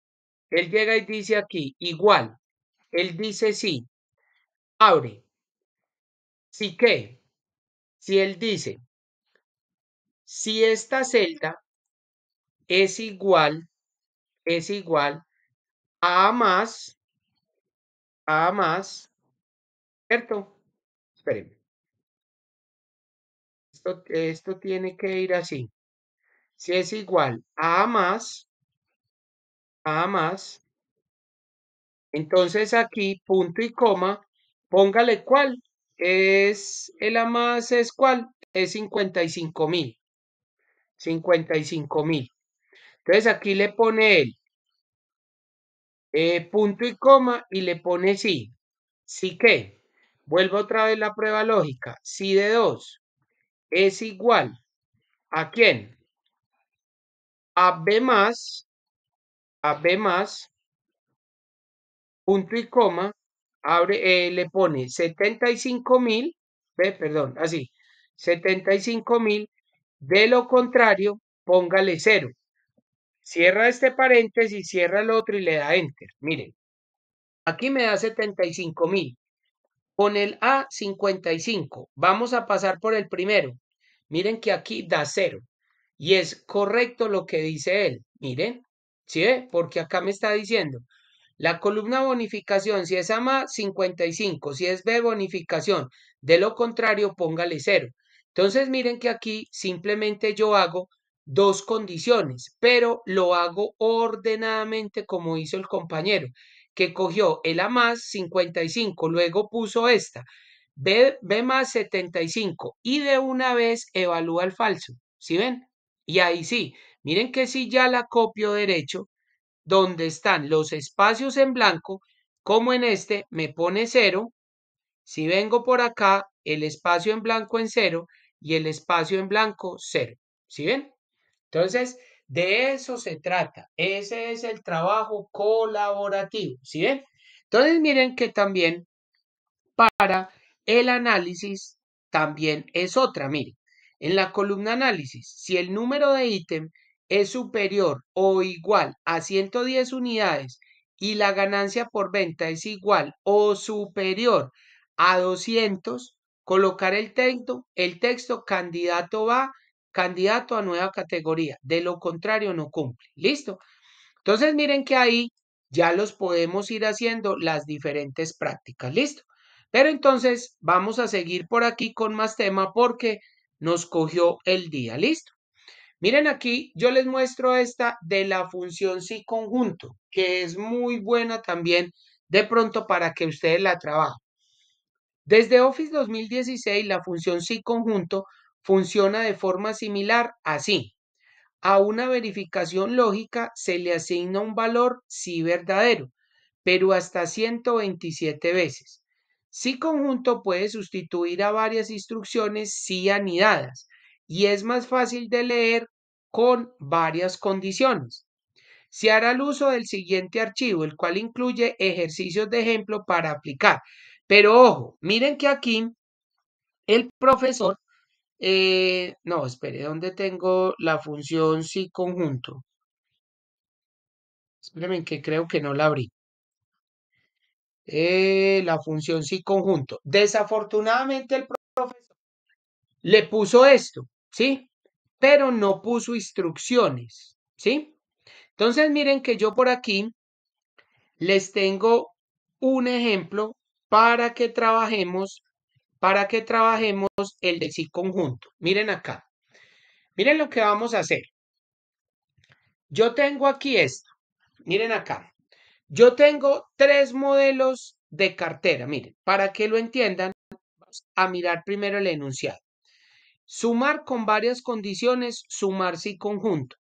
él llega y dice aquí, igual. Él dice sí. Abre. Sí qué? Si él dice, si esta celda es igual, es igual a más, a más, ¿cierto? Espérenme. Esto, esto tiene que ir así. Si es igual a más, a más. Entonces aquí, punto y coma, póngale cuál es el A más es cuál, es 55 mil. 55 mil. Entonces aquí le pone el eh, punto y coma y le pone sí. Sí que, vuelvo otra vez la prueba lógica. Si de 2 es igual a quién? A B más B más, punto y coma, abre, eh, le pone 75 mil, perdón, así, 75 mil, de lo contrario, póngale cero. Cierra este paréntesis, cierra el otro y le da enter. Miren, aquí me da 75 mil. Con el A, 55. Vamos a pasar por el primero. Miren que aquí da cero. Y es correcto lo que dice él. Miren, ¿Sí Porque acá me está diciendo, la columna bonificación, si es A más 55, si es B, bonificación. De lo contrario, póngale 0. Entonces, miren que aquí simplemente yo hago dos condiciones, pero lo hago ordenadamente como hizo el compañero, que cogió el A más 55, luego puso esta, B, B más 75 y de una vez evalúa el falso. ¿Sí ven? Y ahí sí, Miren que si ya la copio derecho, donde están los espacios en blanco, como en este me pone cero. si vengo por acá, el espacio en blanco en cero y el espacio en blanco cero. ¿Sí ven? Entonces, de eso se trata. Ese es el trabajo colaborativo. ¿Sí bien? Entonces, miren que también para el análisis también es otra. Miren, en la columna análisis, si el número de ítem es superior o igual a 110 unidades y la ganancia por venta es igual o superior a 200, colocar el texto, el texto candidato va, candidato a nueva categoría. De lo contrario, no cumple. ¿Listo? Entonces, miren que ahí ya los podemos ir haciendo las diferentes prácticas. ¿Listo? Pero entonces vamos a seguir por aquí con más tema porque nos cogió el día. ¿Listo? Miren aquí, yo les muestro esta de la función SI conjunto, que es muy buena también de pronto para que ustedes la trabajen. Desde Office 2016, la función sí conjunto funciona de forma similar así. A una verificación lógica se le asigna un valor sí verdadero, pero hasta 127 veces. SI conjunto puede sustituir a varias instrucciones sí anidadas y es más fácil de leer con varias condiciones. Se hará el uso del siguiente archivo, el cual incluye ejercicios de ejemplo para aplicar. Pero ojo, miren que aquí el profesor, eh, no, espere, ¿dónde tengo la función sí conjunto? Espérenme que creo que no la abrí. Eh, la función sí conjunto. Desafortunadamente el profesor le puso esto. ¿sí? Pero no puso instrucciones, ¿sí? Entonces miren que yo por aquí les tengo un ejemplo para que trabajemos, para que trabajemos el de sí conjunto. Miren acá. Miren lo que vamos a hacer. Yo tengo aquí esto. Miren acá. Yo tengo tres modelos de cartera. Miren, para que lo entiendan, vamos a mirar primero el enunciado. Sumar con varias condiciones, sumar y conjunto.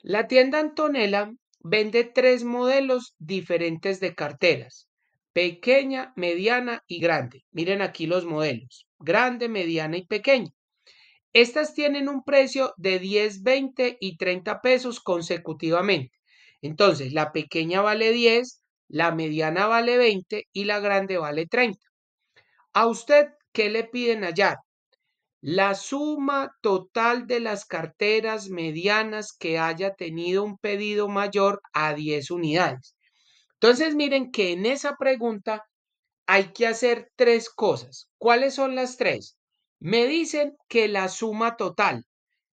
La tienda Antonella vende tres modelos diferentes de carteras, pequeña, mediana y grande. Miren aquí los modelos, grande, mediana y pequeña. Estas tienen un precio de 10, 20 y 30 pesos consecutivamente. Entonces, la pequeña vale 10, la mediana vale 20 y la grande vale 30. ¿A usted qué le piden allá. La suma total de las carteras medianas que haya tenido un pedido mayor a 10 unidades. Entonces, miren que en esa pregunta hay que hacer tres cosas. ¿Cuáles son las tres? Me dicen que la suma total.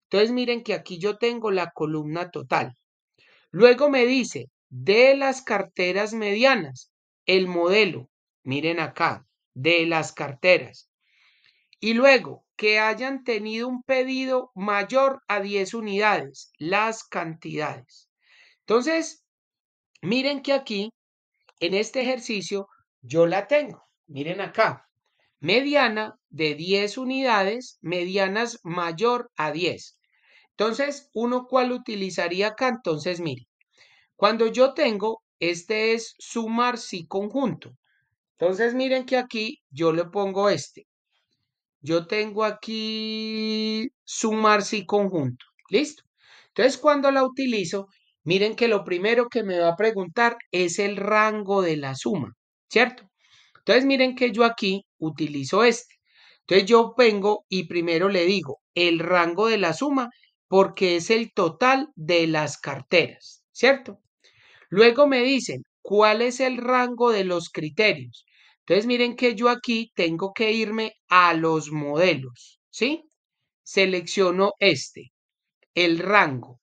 Entonces, miren que aquí yo tengo la columna total. Luego me dice de las carteras medianas, el modelo. Miren acá, de las carteras. Y luego que hayan tenido un pedido mayor a 10 unidades, las cantidades. Entonces, miren que aquí, en este ejercicio, yo la tengo. Miren acá, mediana de 10 unidades, medianas mayor a 10. Entonces, ¿uno cuál utilizaría acá? Entonces, miren. cuando yo tengo, este es sumar si conjunto. Entonces, miren que aquí yo le pongo este. Yo tengo aquí sumar si conjunto. ¿Listo? Entonces, cuando la utilizo, miren que lo primero que me va a preguntar es el rango de la suma, ¿cierto? Entonces, miren que yo aquí utilizo este. Entonces, yo vengo y primero le digo el rango de la suma porque es el total de las carteras, ¿cierto? Luego me dicen cuál es el rango de los criterios. Entonces miren que yo aquí tengo que irme a los modelos, ¿sí? Selecciono este, el rango,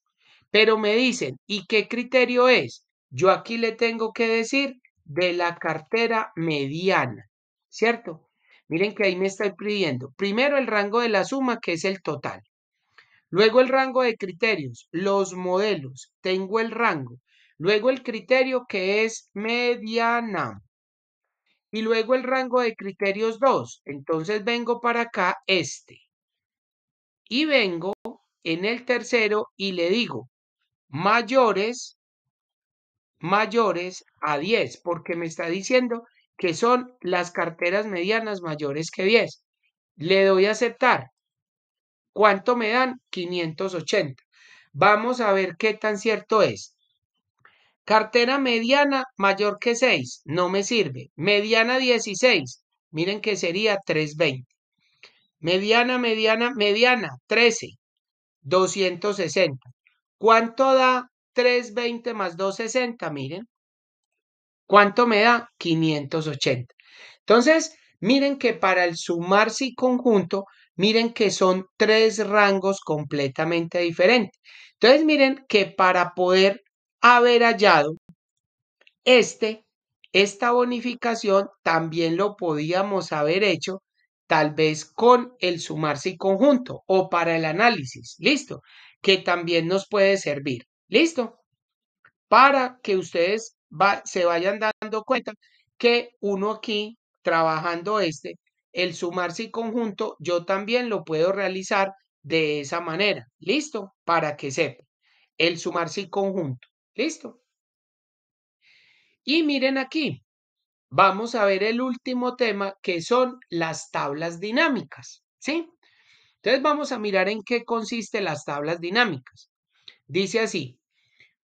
pero me dicen, ¿y qué criterio es? Yo aquí le tengo que decir de la cartera mediana, ¿cierto? Miren que ahí me está pidiendo primero el rango de la suma, que es el total. Luego el rango de criterios, los modelos, tengo el rango. Luego el criterio que es mediana, y luego el rango de criterios 2. Entonces vengo para acá, este. Y vengo en el tercero y le digo mayores, mayores a 10, porque me está diciendo que son las carteras medianas mayores que 10. Le doy a aceptar. ¿Cuánto me dan? 580. Vamos a ver qué tan cierto es. Cartera mediana mayor que 6, no me sirve. Mediana 16, miren que sería 320. Mediana, mediana, mediana, 13, 260. ¿Cuánto da 320 más 260? Miren. ¿Cuánto me da? 580. Entonces, miren que para el sumarse y conjunto, miren que son tres rangos completamente diferentes. Entonces, miren que para poder haber hallado. Este, esta bonificación también lo podíamos haber hecho tal vez con el sumarse y conjunto o para el análisis, listo, que también nos puede servir, listo, para que ustedes se vayan dando cuenta que uno aquí trabajando este, el sumarse y conjunto, yo también lo puedo realizar de esa manera, listo, para que sepa, el sumarse y conjunto. Listo. Y miren aquí, vamos a ver el último tema que son las tablas dinámicas, ¿sí? Entonces vamos a mirar en qué consiste las tablas dinámicas. Dice así,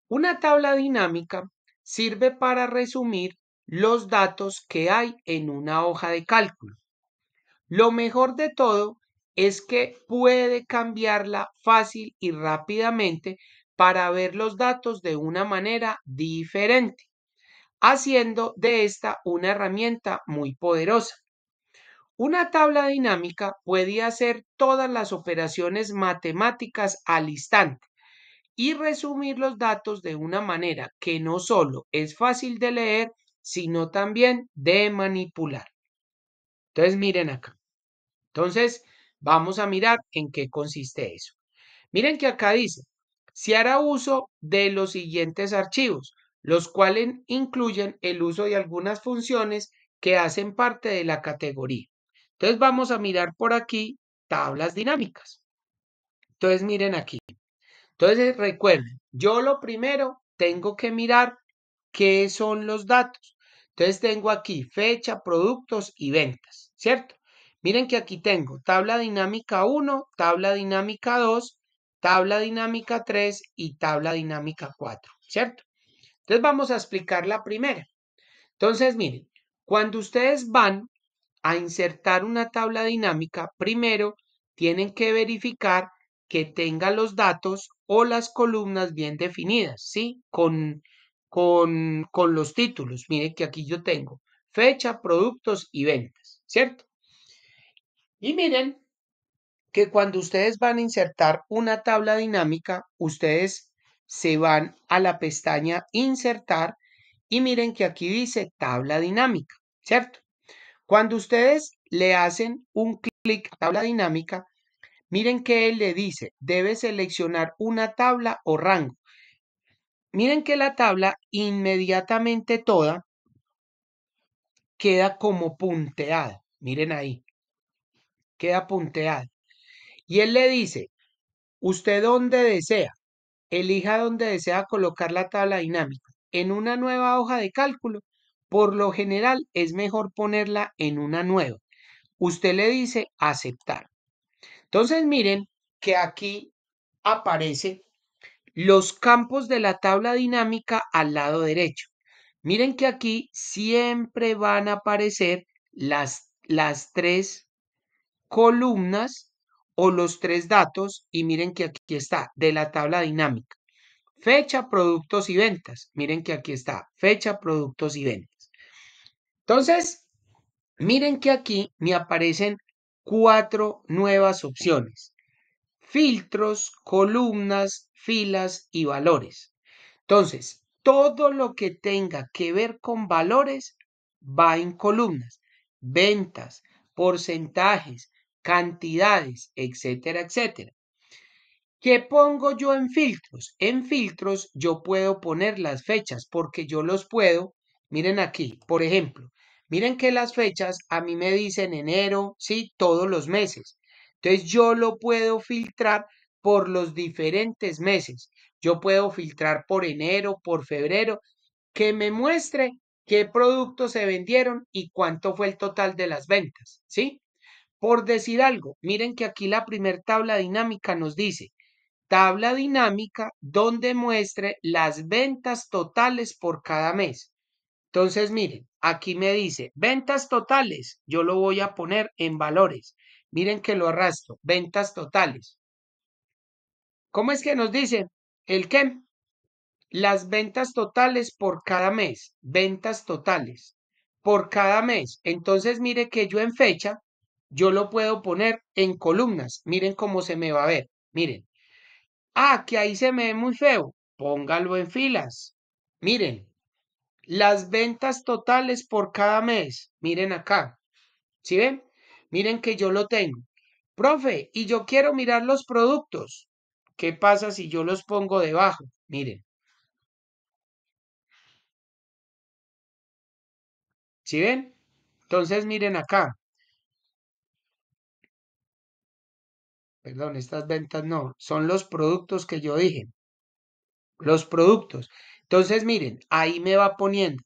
una tabla dinámica sirve para resumir los datos que hay en una hoja de cálculo. Lo mejor de todo es que puede cambiarla fácil y rápidamente para ver los datos de una manera diferente, haciendo de esta una herramienta muy poderosa. Una tabla dinámica puede hacer todas las operaciones matemáticas al instante y resumir los datos de una manera que no solo es fácil de leer, sino también de manipular. Entonces miren acá. Entonces vamos a mirar en qué consiste eso. Miren que acá dice, se hará uso de los siguientes archivos, los cuales incluyen el uso de algunas funciones que hacen parte de la categoría. Entonces vamos a mirar por aquí tablas dinámicas. Entonces miren aquí. Entonces recuerden, yo lo primero tengo que mirar qué son los datos. Entonces tengo aquí fecha, productos y ventas, ¿cierto? Miren que aquí tengo tabla dinámica 1, tabla dinámica 2, tabla dinámica 3 y tabla dinámica 4, ¿cierto? Entonces vamos a explicar la primera. Entonces, miren, cuando ustedes van a insertar una tabla dinámica, primero tienen que verificar que tenga los datos o las columnas bien definidas, ¿sí? Con, con, con los títulos. Miren que aquí yo tengo fecha, productos y ventas, ¿cierto? Y miren, que cuando ustedes van a insertar una tabla dinámica, ustedes se van a la pestaña insertar y miren que aquí dice tabla dinámica, ¿cierto? Cuando ustedes le hacen un clic a tabla dinámica, miren que él le dice, debe seleccionar una tabla o rango. Miren que la tabla inmediatamente toda queda como punteada. Miren ahí. Queda punteada. Y él le dice, usted donde desea, elija donde desea colocar la tabla dinámica. En una nueva hoja de cálculo, por lo general es mejor ponerla en una nueva. Usted le dice aceptar. Entonces miren que aquí aparecen los campos de la tabla dinámica al lado derecho. Miren que aquí siempre van a aparecer las tres columnas o los tres datos y miren que aquí está de la tabla dinámica. Fecha, productos y ventas. Miren que aquí está fecha, productos y ventas. Entonces, miren que aquí me aparecen cuatro nuevas opciones. Filtros, columnas, filas y valores. Entonces, todo lo que tenga que ver con valores va en columnas. Ventas, porcentajes, cantidades, etcétera, etcétera. ¿Qué pongo yo en filtros? En filtros yo puedo poner las fechas porque yo los puedo, miren aquí, por ejemplo, miren que las fechas a mí me dicen enero, sí, todos los meses. Entonces yo lo puedo filtrar por los diferentes meses. Yo puedo filtrar por enero, por febrero, que me muestre qué productos se vendieron y cuánto fue el total de las ventas, ¿sí? Por decir algo, miren que aquí la primera tabla dinámica nos dice tabla dinámica donde muestre las ventas totales por cada mes. Entonces, miren, aquí me dice ventas totales, yo lo voy a poner en valores. Miren que lo arrastro, ventas totales. ¿Cómo es que nos dice? ¿El qué? Las ventas totales por cada mes, ventas totales por cada mes. Entonces, mire que yo en fecha yo lo puedo poner en columnas. Miren cómo se me va a ver. Miren. Ah, que ahí se me ve muy feo. Póngalo en filas. Miren. Las ventas totales por cada mes. Miren acá. ¿Sí ven? Miren que yo lo tengo. Profe, y yo quiero mirar los productos. ¿Qué pasa si yo los pongo debajo? Miren. ¿Sí ven? Entonces miren acá. perdón, estas ventas no, son los productos que yo dije. Los productos. Entonces, miren, ahí me va poniendo.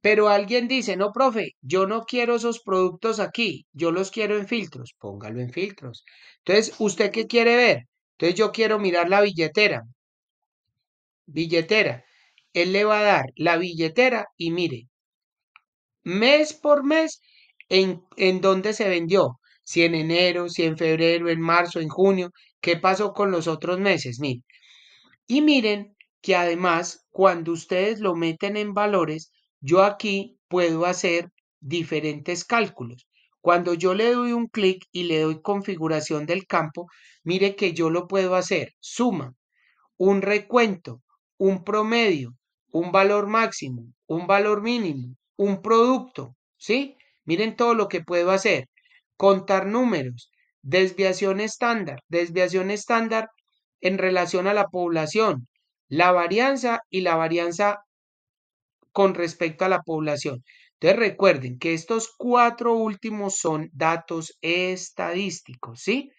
Pero alguien dice, no, profe, yo no quiero esos productos aquí, yo los quiero en filtros. Póngalo en filtros. Entonces, ¿usted qué quiere ver? Entonces, yo quiero mirar la billetera. Billetera. Él le va a dar la billetera y mire, mes por mes, en, en dónde se vendió, si en enero, si en febrero, en marzo, en junio, qué pasó con los otros meses, miren. Y miren que además, cuando ustedes lo meten en valores, yo aquí puedo hacer diferentes cálculos. Cuando yo le doy un clic y le doy configuración del campo, mire que yo lo puedo hacer. Suma, un recuento, un promedio, un valor máximo, un valor mínimo, un producto, ¿sí? Miren todo lo que puedo hacer. Contar números. Desviación estándar. Desviación estándar en relación a la población. La varianza y la varianza con respecto a la población. Entonces recuerden que estos cuatro últimos son datos estadísticos, ¿sí?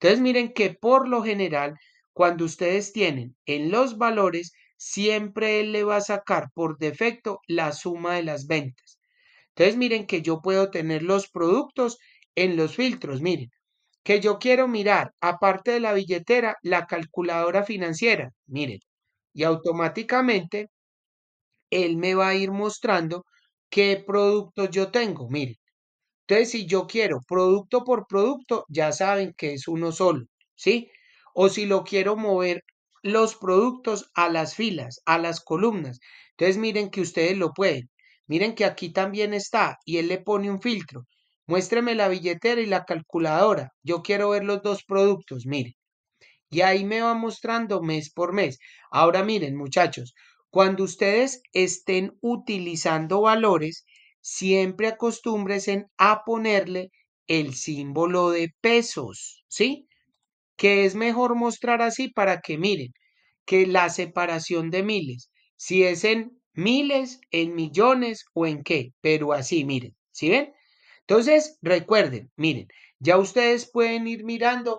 Entonces miren que por lo general, cuando ustedes tienen en los valores, siempre él le va a sacar por defecto la suma de las ventas. Entonces miren que yo puedo tener los productos en los filtros, miren, que yo quiero mirar, aparte de la billetera, la calculadora financiera, miren, y automáticamente él me va a ir mostrando qué productos yo tengo, miren. Entonces, si yo quiero producto por producto, ya saben que es uno solo, ¿sí? O si lo quiero mover los productos a las filas, a las columnas. Entonces, miren que ustedes lo pueden. Miren que aquí también está y él le pone un filtro. Muéstreme la billetera y la calculadora. Yo quiero ver los dos productos, miren. Y ahí me va mostrando mes por mes. Ahora miren, muchachos, cuando ustedes estén utilizando valores, siempre acostúmbrense a ponerle el símbolo de pesos, ¿sí? Que es mejor mostrar así para que miren que la separación de miles, si es en miles, en millones o en qué, pero así, miren, ¿sí ven? Entonces, recuerden, miren, ya ustedes pueden ir mirando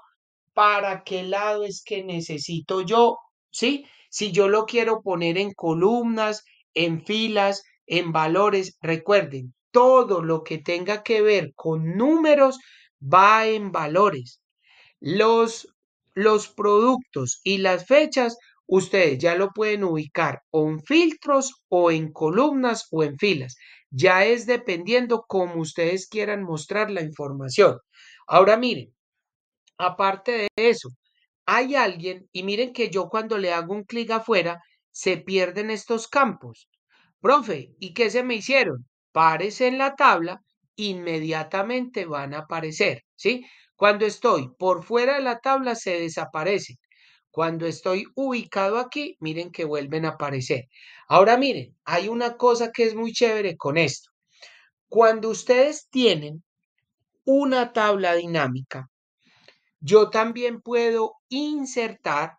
para qué lado es que necesito yo, ¿sí? Si yo lo quiero poner en columnas, en filas, en valores, recuerden, todo lo que tenga que ver con números va en valores. Los, los productos y las fechas, ustedes ya lo pueden ubicar o en filtros o en columnas o en filas. Ya es dependiendo cómo ustedes quieran mostrar la información. Ahora miren, aparte de eso, hay alguien, y miren que yo cuando le hago un clic afuera, se pierden estos campos. Profe, ¿y qué se me hicieron? Parecen en la tabla, inmediatamente van a aparecer, ¿sí? Cuando estoy por fuera de la tabla, se desaparecen. Cuando estoy ubicado aquí, miren que vuelven a aparecer. Ahora miren, hay una cosa que es muy chévere con esto. Cuando ustedes tienen una tabla dinámica, yo también puedo insertar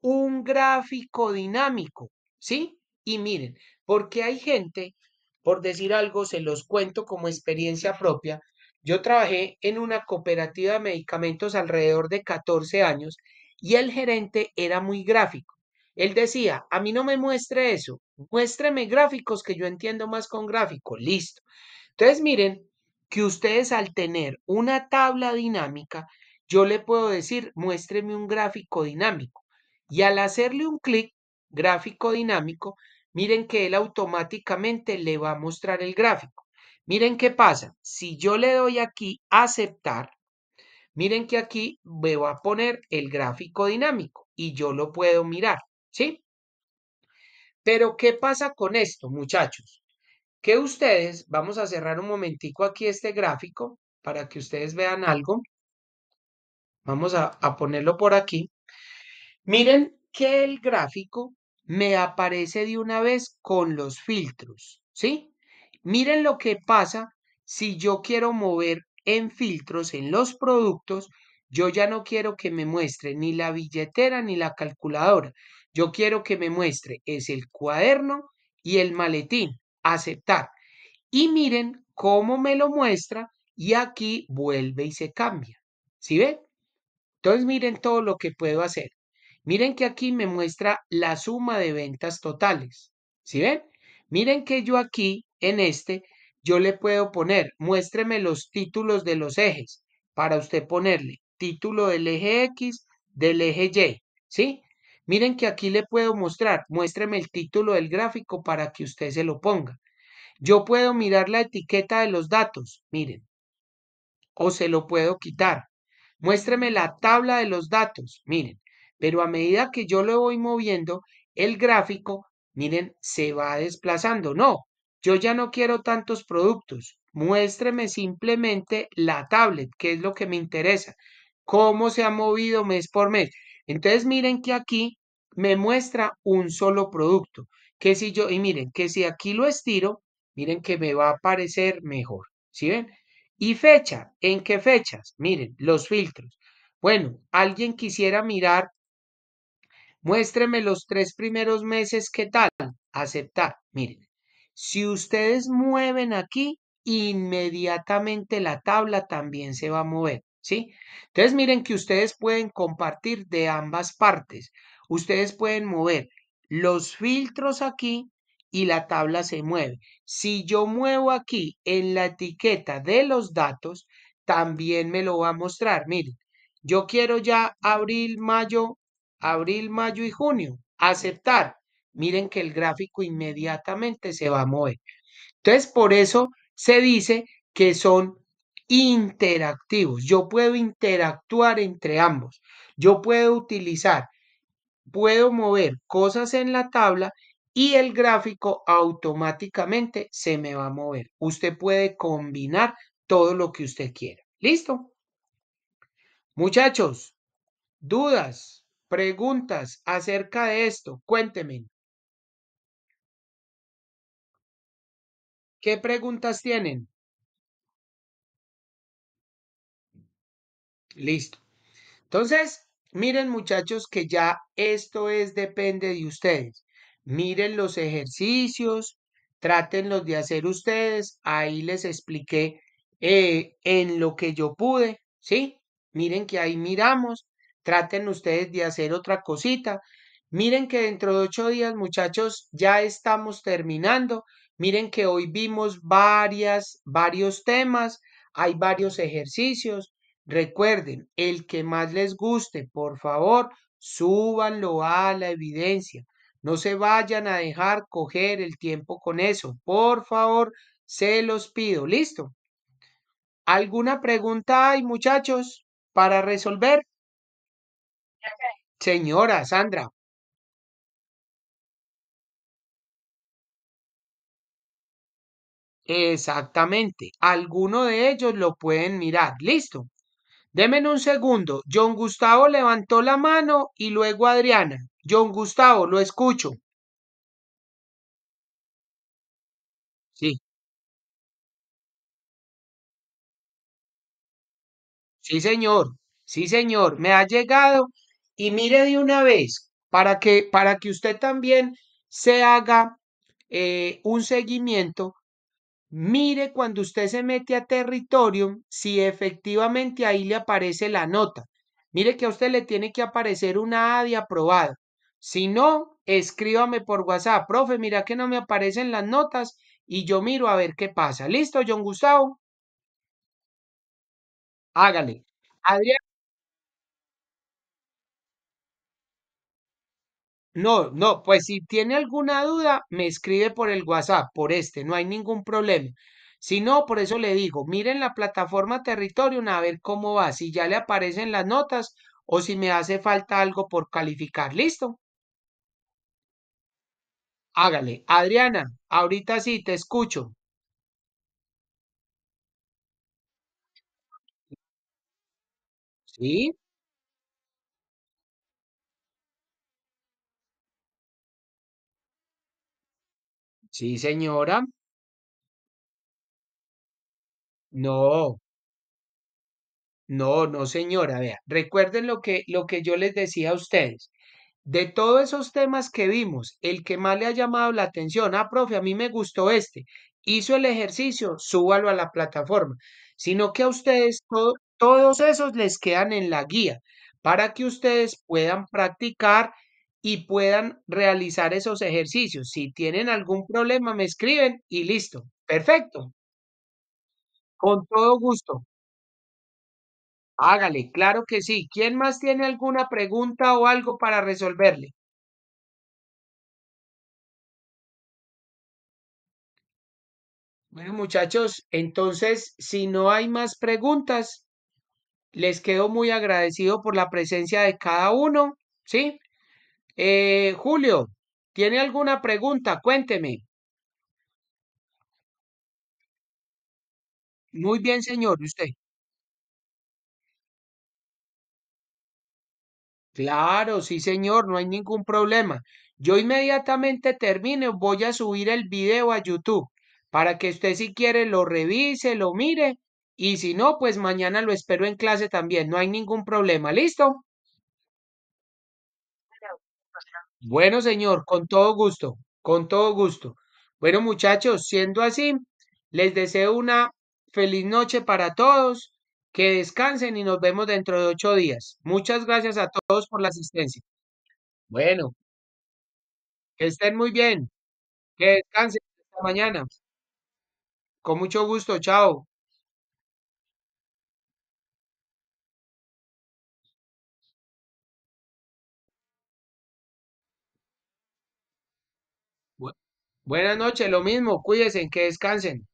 un gráfico dinámico, ¿sí? Y miren, porque hay gente, por decir algo, se los cuento como experiencia propia, yo trabajé en una cooperativa de medicamentos alrededor de 14 años y el gerente era muy gráfico. Él decía, a mí no me muestre eso, muéstreme gráficos que yo entiendo más con gráfico. Listo. Entonces miren que ustedes al tener una tabla dinámica, yo le puedo decir, muéstreme un gráfico dinámico. Y al hacerle un clic, gráfico dinámico, miren que él automáticamente le va a mostrar el gráfico. Miren qué pasa. Si yo le doy aquí aceptar, Miren que aquí me a poner el gráfico dinámico y yo lo puedo mirar, ¿sí? Pero, ¿qué pasa con esto, muchachos? Que ustedes, vamos a cerrar un momentico aquí este gráfico para que ustedes vean algo. Vamos a, a ponerlo por aquí. Miren que el gráfico me aparece de una vez con los filtros, ¿sí? Miren lo que pasa si yo quiero mover en filtros en los productos, yo ya no quiero que me muestre ni la billetera ni la calculadora. Yo quiero que me muestre es el cuaderno y el maletín. Aceptar. Y miren cómo me lo muestra y aquí vuelve y se cambia. ¿Sí ven? Entonces miren todo lo que puedo hacer. Miren que aquí me muestra la suma de ventas totales. ¿Sí ven? Miren que yo aquí en este yo le puedo poner, muéstreme los títulos de los ejes para usted ponerle título del eje X, del eje Y, ¿sí? Miren que aquí le puedo mostrar, muéstreme el título del gráfico para que usted se lo ponga. Yo puedo mirar la etiqueta de los datos, miren, o se lo puedo quitar. Muéstreme la tabla de los datos, miren, pero a medida que yo lo voy moviendo, el gráfico, miren, se va desplazando. No, yo ya no quiero tantos productos. Muéstreme simplemente la tablet, que es lo que me interesa, cómo se ha movido mes por mes. Entonces miren que aquí me muestra un solo producto, ¿Qué si yo, y miren que si aquí lo estiro, miren que me va a aparecer mejor, ¿sí ven? Y fecha, ¿en qué fechas? Miren, los filtros. Bueno, alguien quisiera mirar, muéstreme los tres primeros meses, ¿qué tal? Aceptar, miren. Si ustedes mueven aquí, inmediatamente la tabla también se va a mover, ¿sí? Entonces miren que ustedes pueden compartir de ambas partes. Ustedes pueden mover los filtros aquí y la tabla se mueve. Si yo muevo aquí en la etiqueta de los datos, también me lo va a mostrar. Miren, yo quiero ya abril, mayo, abril, mayo y junio. Aceptar miren que el gráfico inmediatamente se va a mover. Entonces, por eso se dice que son interactivos. Yo puedo interactuar entre ambos. Yo puedo utilizar, puedo mover cosas en la tabla y el gráfico automáticamente se me va a mover. Usted puede combinar todo lo que usted quiera. ¿Listo? Muchachos, dudas, preguntas acerca de esto, cuéntenme. ¿Qué preguntas tienen? Listo. Entonces, miren muchachos que ya esto es depende de ustedes. Miren los ejercicios, trátenlos de hacer ustedes. Ahí les expliqué eh, en lo que yo pude, ¿sí? Miren que ahí miramos. Traten ustedes de hacer otra cosita. Miren que dentro de ocho días, muchachos, ya estamos terminando. Miren que hoy vimos varias, varios temas, hay varios ejercicios. Recuerden, el que más les guste, por favor, súbanlo a la evidencia. No se vayan a dejar coger el tiempo con eso. Por favor, se los pido. ¿Listo? ¿Alguna pregunta hay, muchachos, para resolver? Señora Sandra. Exactamente. Alguno de ellos lo pueden mirar. Listo. Demen un segundo. John Gustavo levantó la mano y luego Adriana. John Gustavo, lo escucho. Sí, sí, señor. Sí, señor. Me ha llegado. Y mire de una vez, para que, para que usted también se haga eh, un seguimiento Mire cuando usted se mete a Territorium si efectivamente ahí le aparece la nota. Mire que a usted le tiene que aparecer una A de Si no, escríbame por WhatsApp, profe, mira que no me aparecen las notas y yo miro a ver qué pasa. ¿Listo, John Gustavo? Hágale. Adrián. No, no, pues si tiene alguna duda, me escribe por el WhatsApp, por este, no hay ningún problema. Si no, por eso le digo, miren la plataforma Territorium a ver cómo va, si ya le aparecen las notas o si me hace falta algo por calificar. ¿Listo? Hágale. Adriana, ahorita sí, te escucho. ¿Sí? Sí, señora. No, no, no, señora. Vea, recuerden lo que, lo que yo les decía a ustedes. De todos esos temas que vimos, el que más le ha llamado la atención, ah, profe, a mí me gustó este, hizo el ejercicio, súbalo a la plataforma, sino que a ustedes todos esos les quedan en la guía para que ustedes puedan practicar y puedan realizar esos ejercicios. Si tienen algún problema, me escriben y listo. Perfecto. Con todo gusto. Hágale, claro que sí. ¿Quién más tiene alguna pregunta o algo para resolverle? Bueno, muchachos, entonces, si no hay más preguntas, les quedo muy agradecido por la presencia de cada uno, ¿sí? Eh, Julio, ¿tiene alguna pregunta? Cuénteme. Muy bien, señor, usted. Claro, sí, señor, no hay ningún problema. Yo inmediatamente termine, voy a subir el video a YouTube para que usted si quiere lo revise, lo mire y si no, pues mañana lo espero en clase también, no hay ningún problema. ¿Listo? Bueno, señor, con todo gusto, con todo gusto. Bueno, muchachos, siendo así, les deseo una feliz noche para todos, que descansen y nos vemos dentro de ocho días. Muchas gracias a todos por la asistencia. Bueno, que estén muy bien, que descansen esta mañana. Con mucho gusto, chao. Buenas noches, lo mismo, cuídense, que descansen.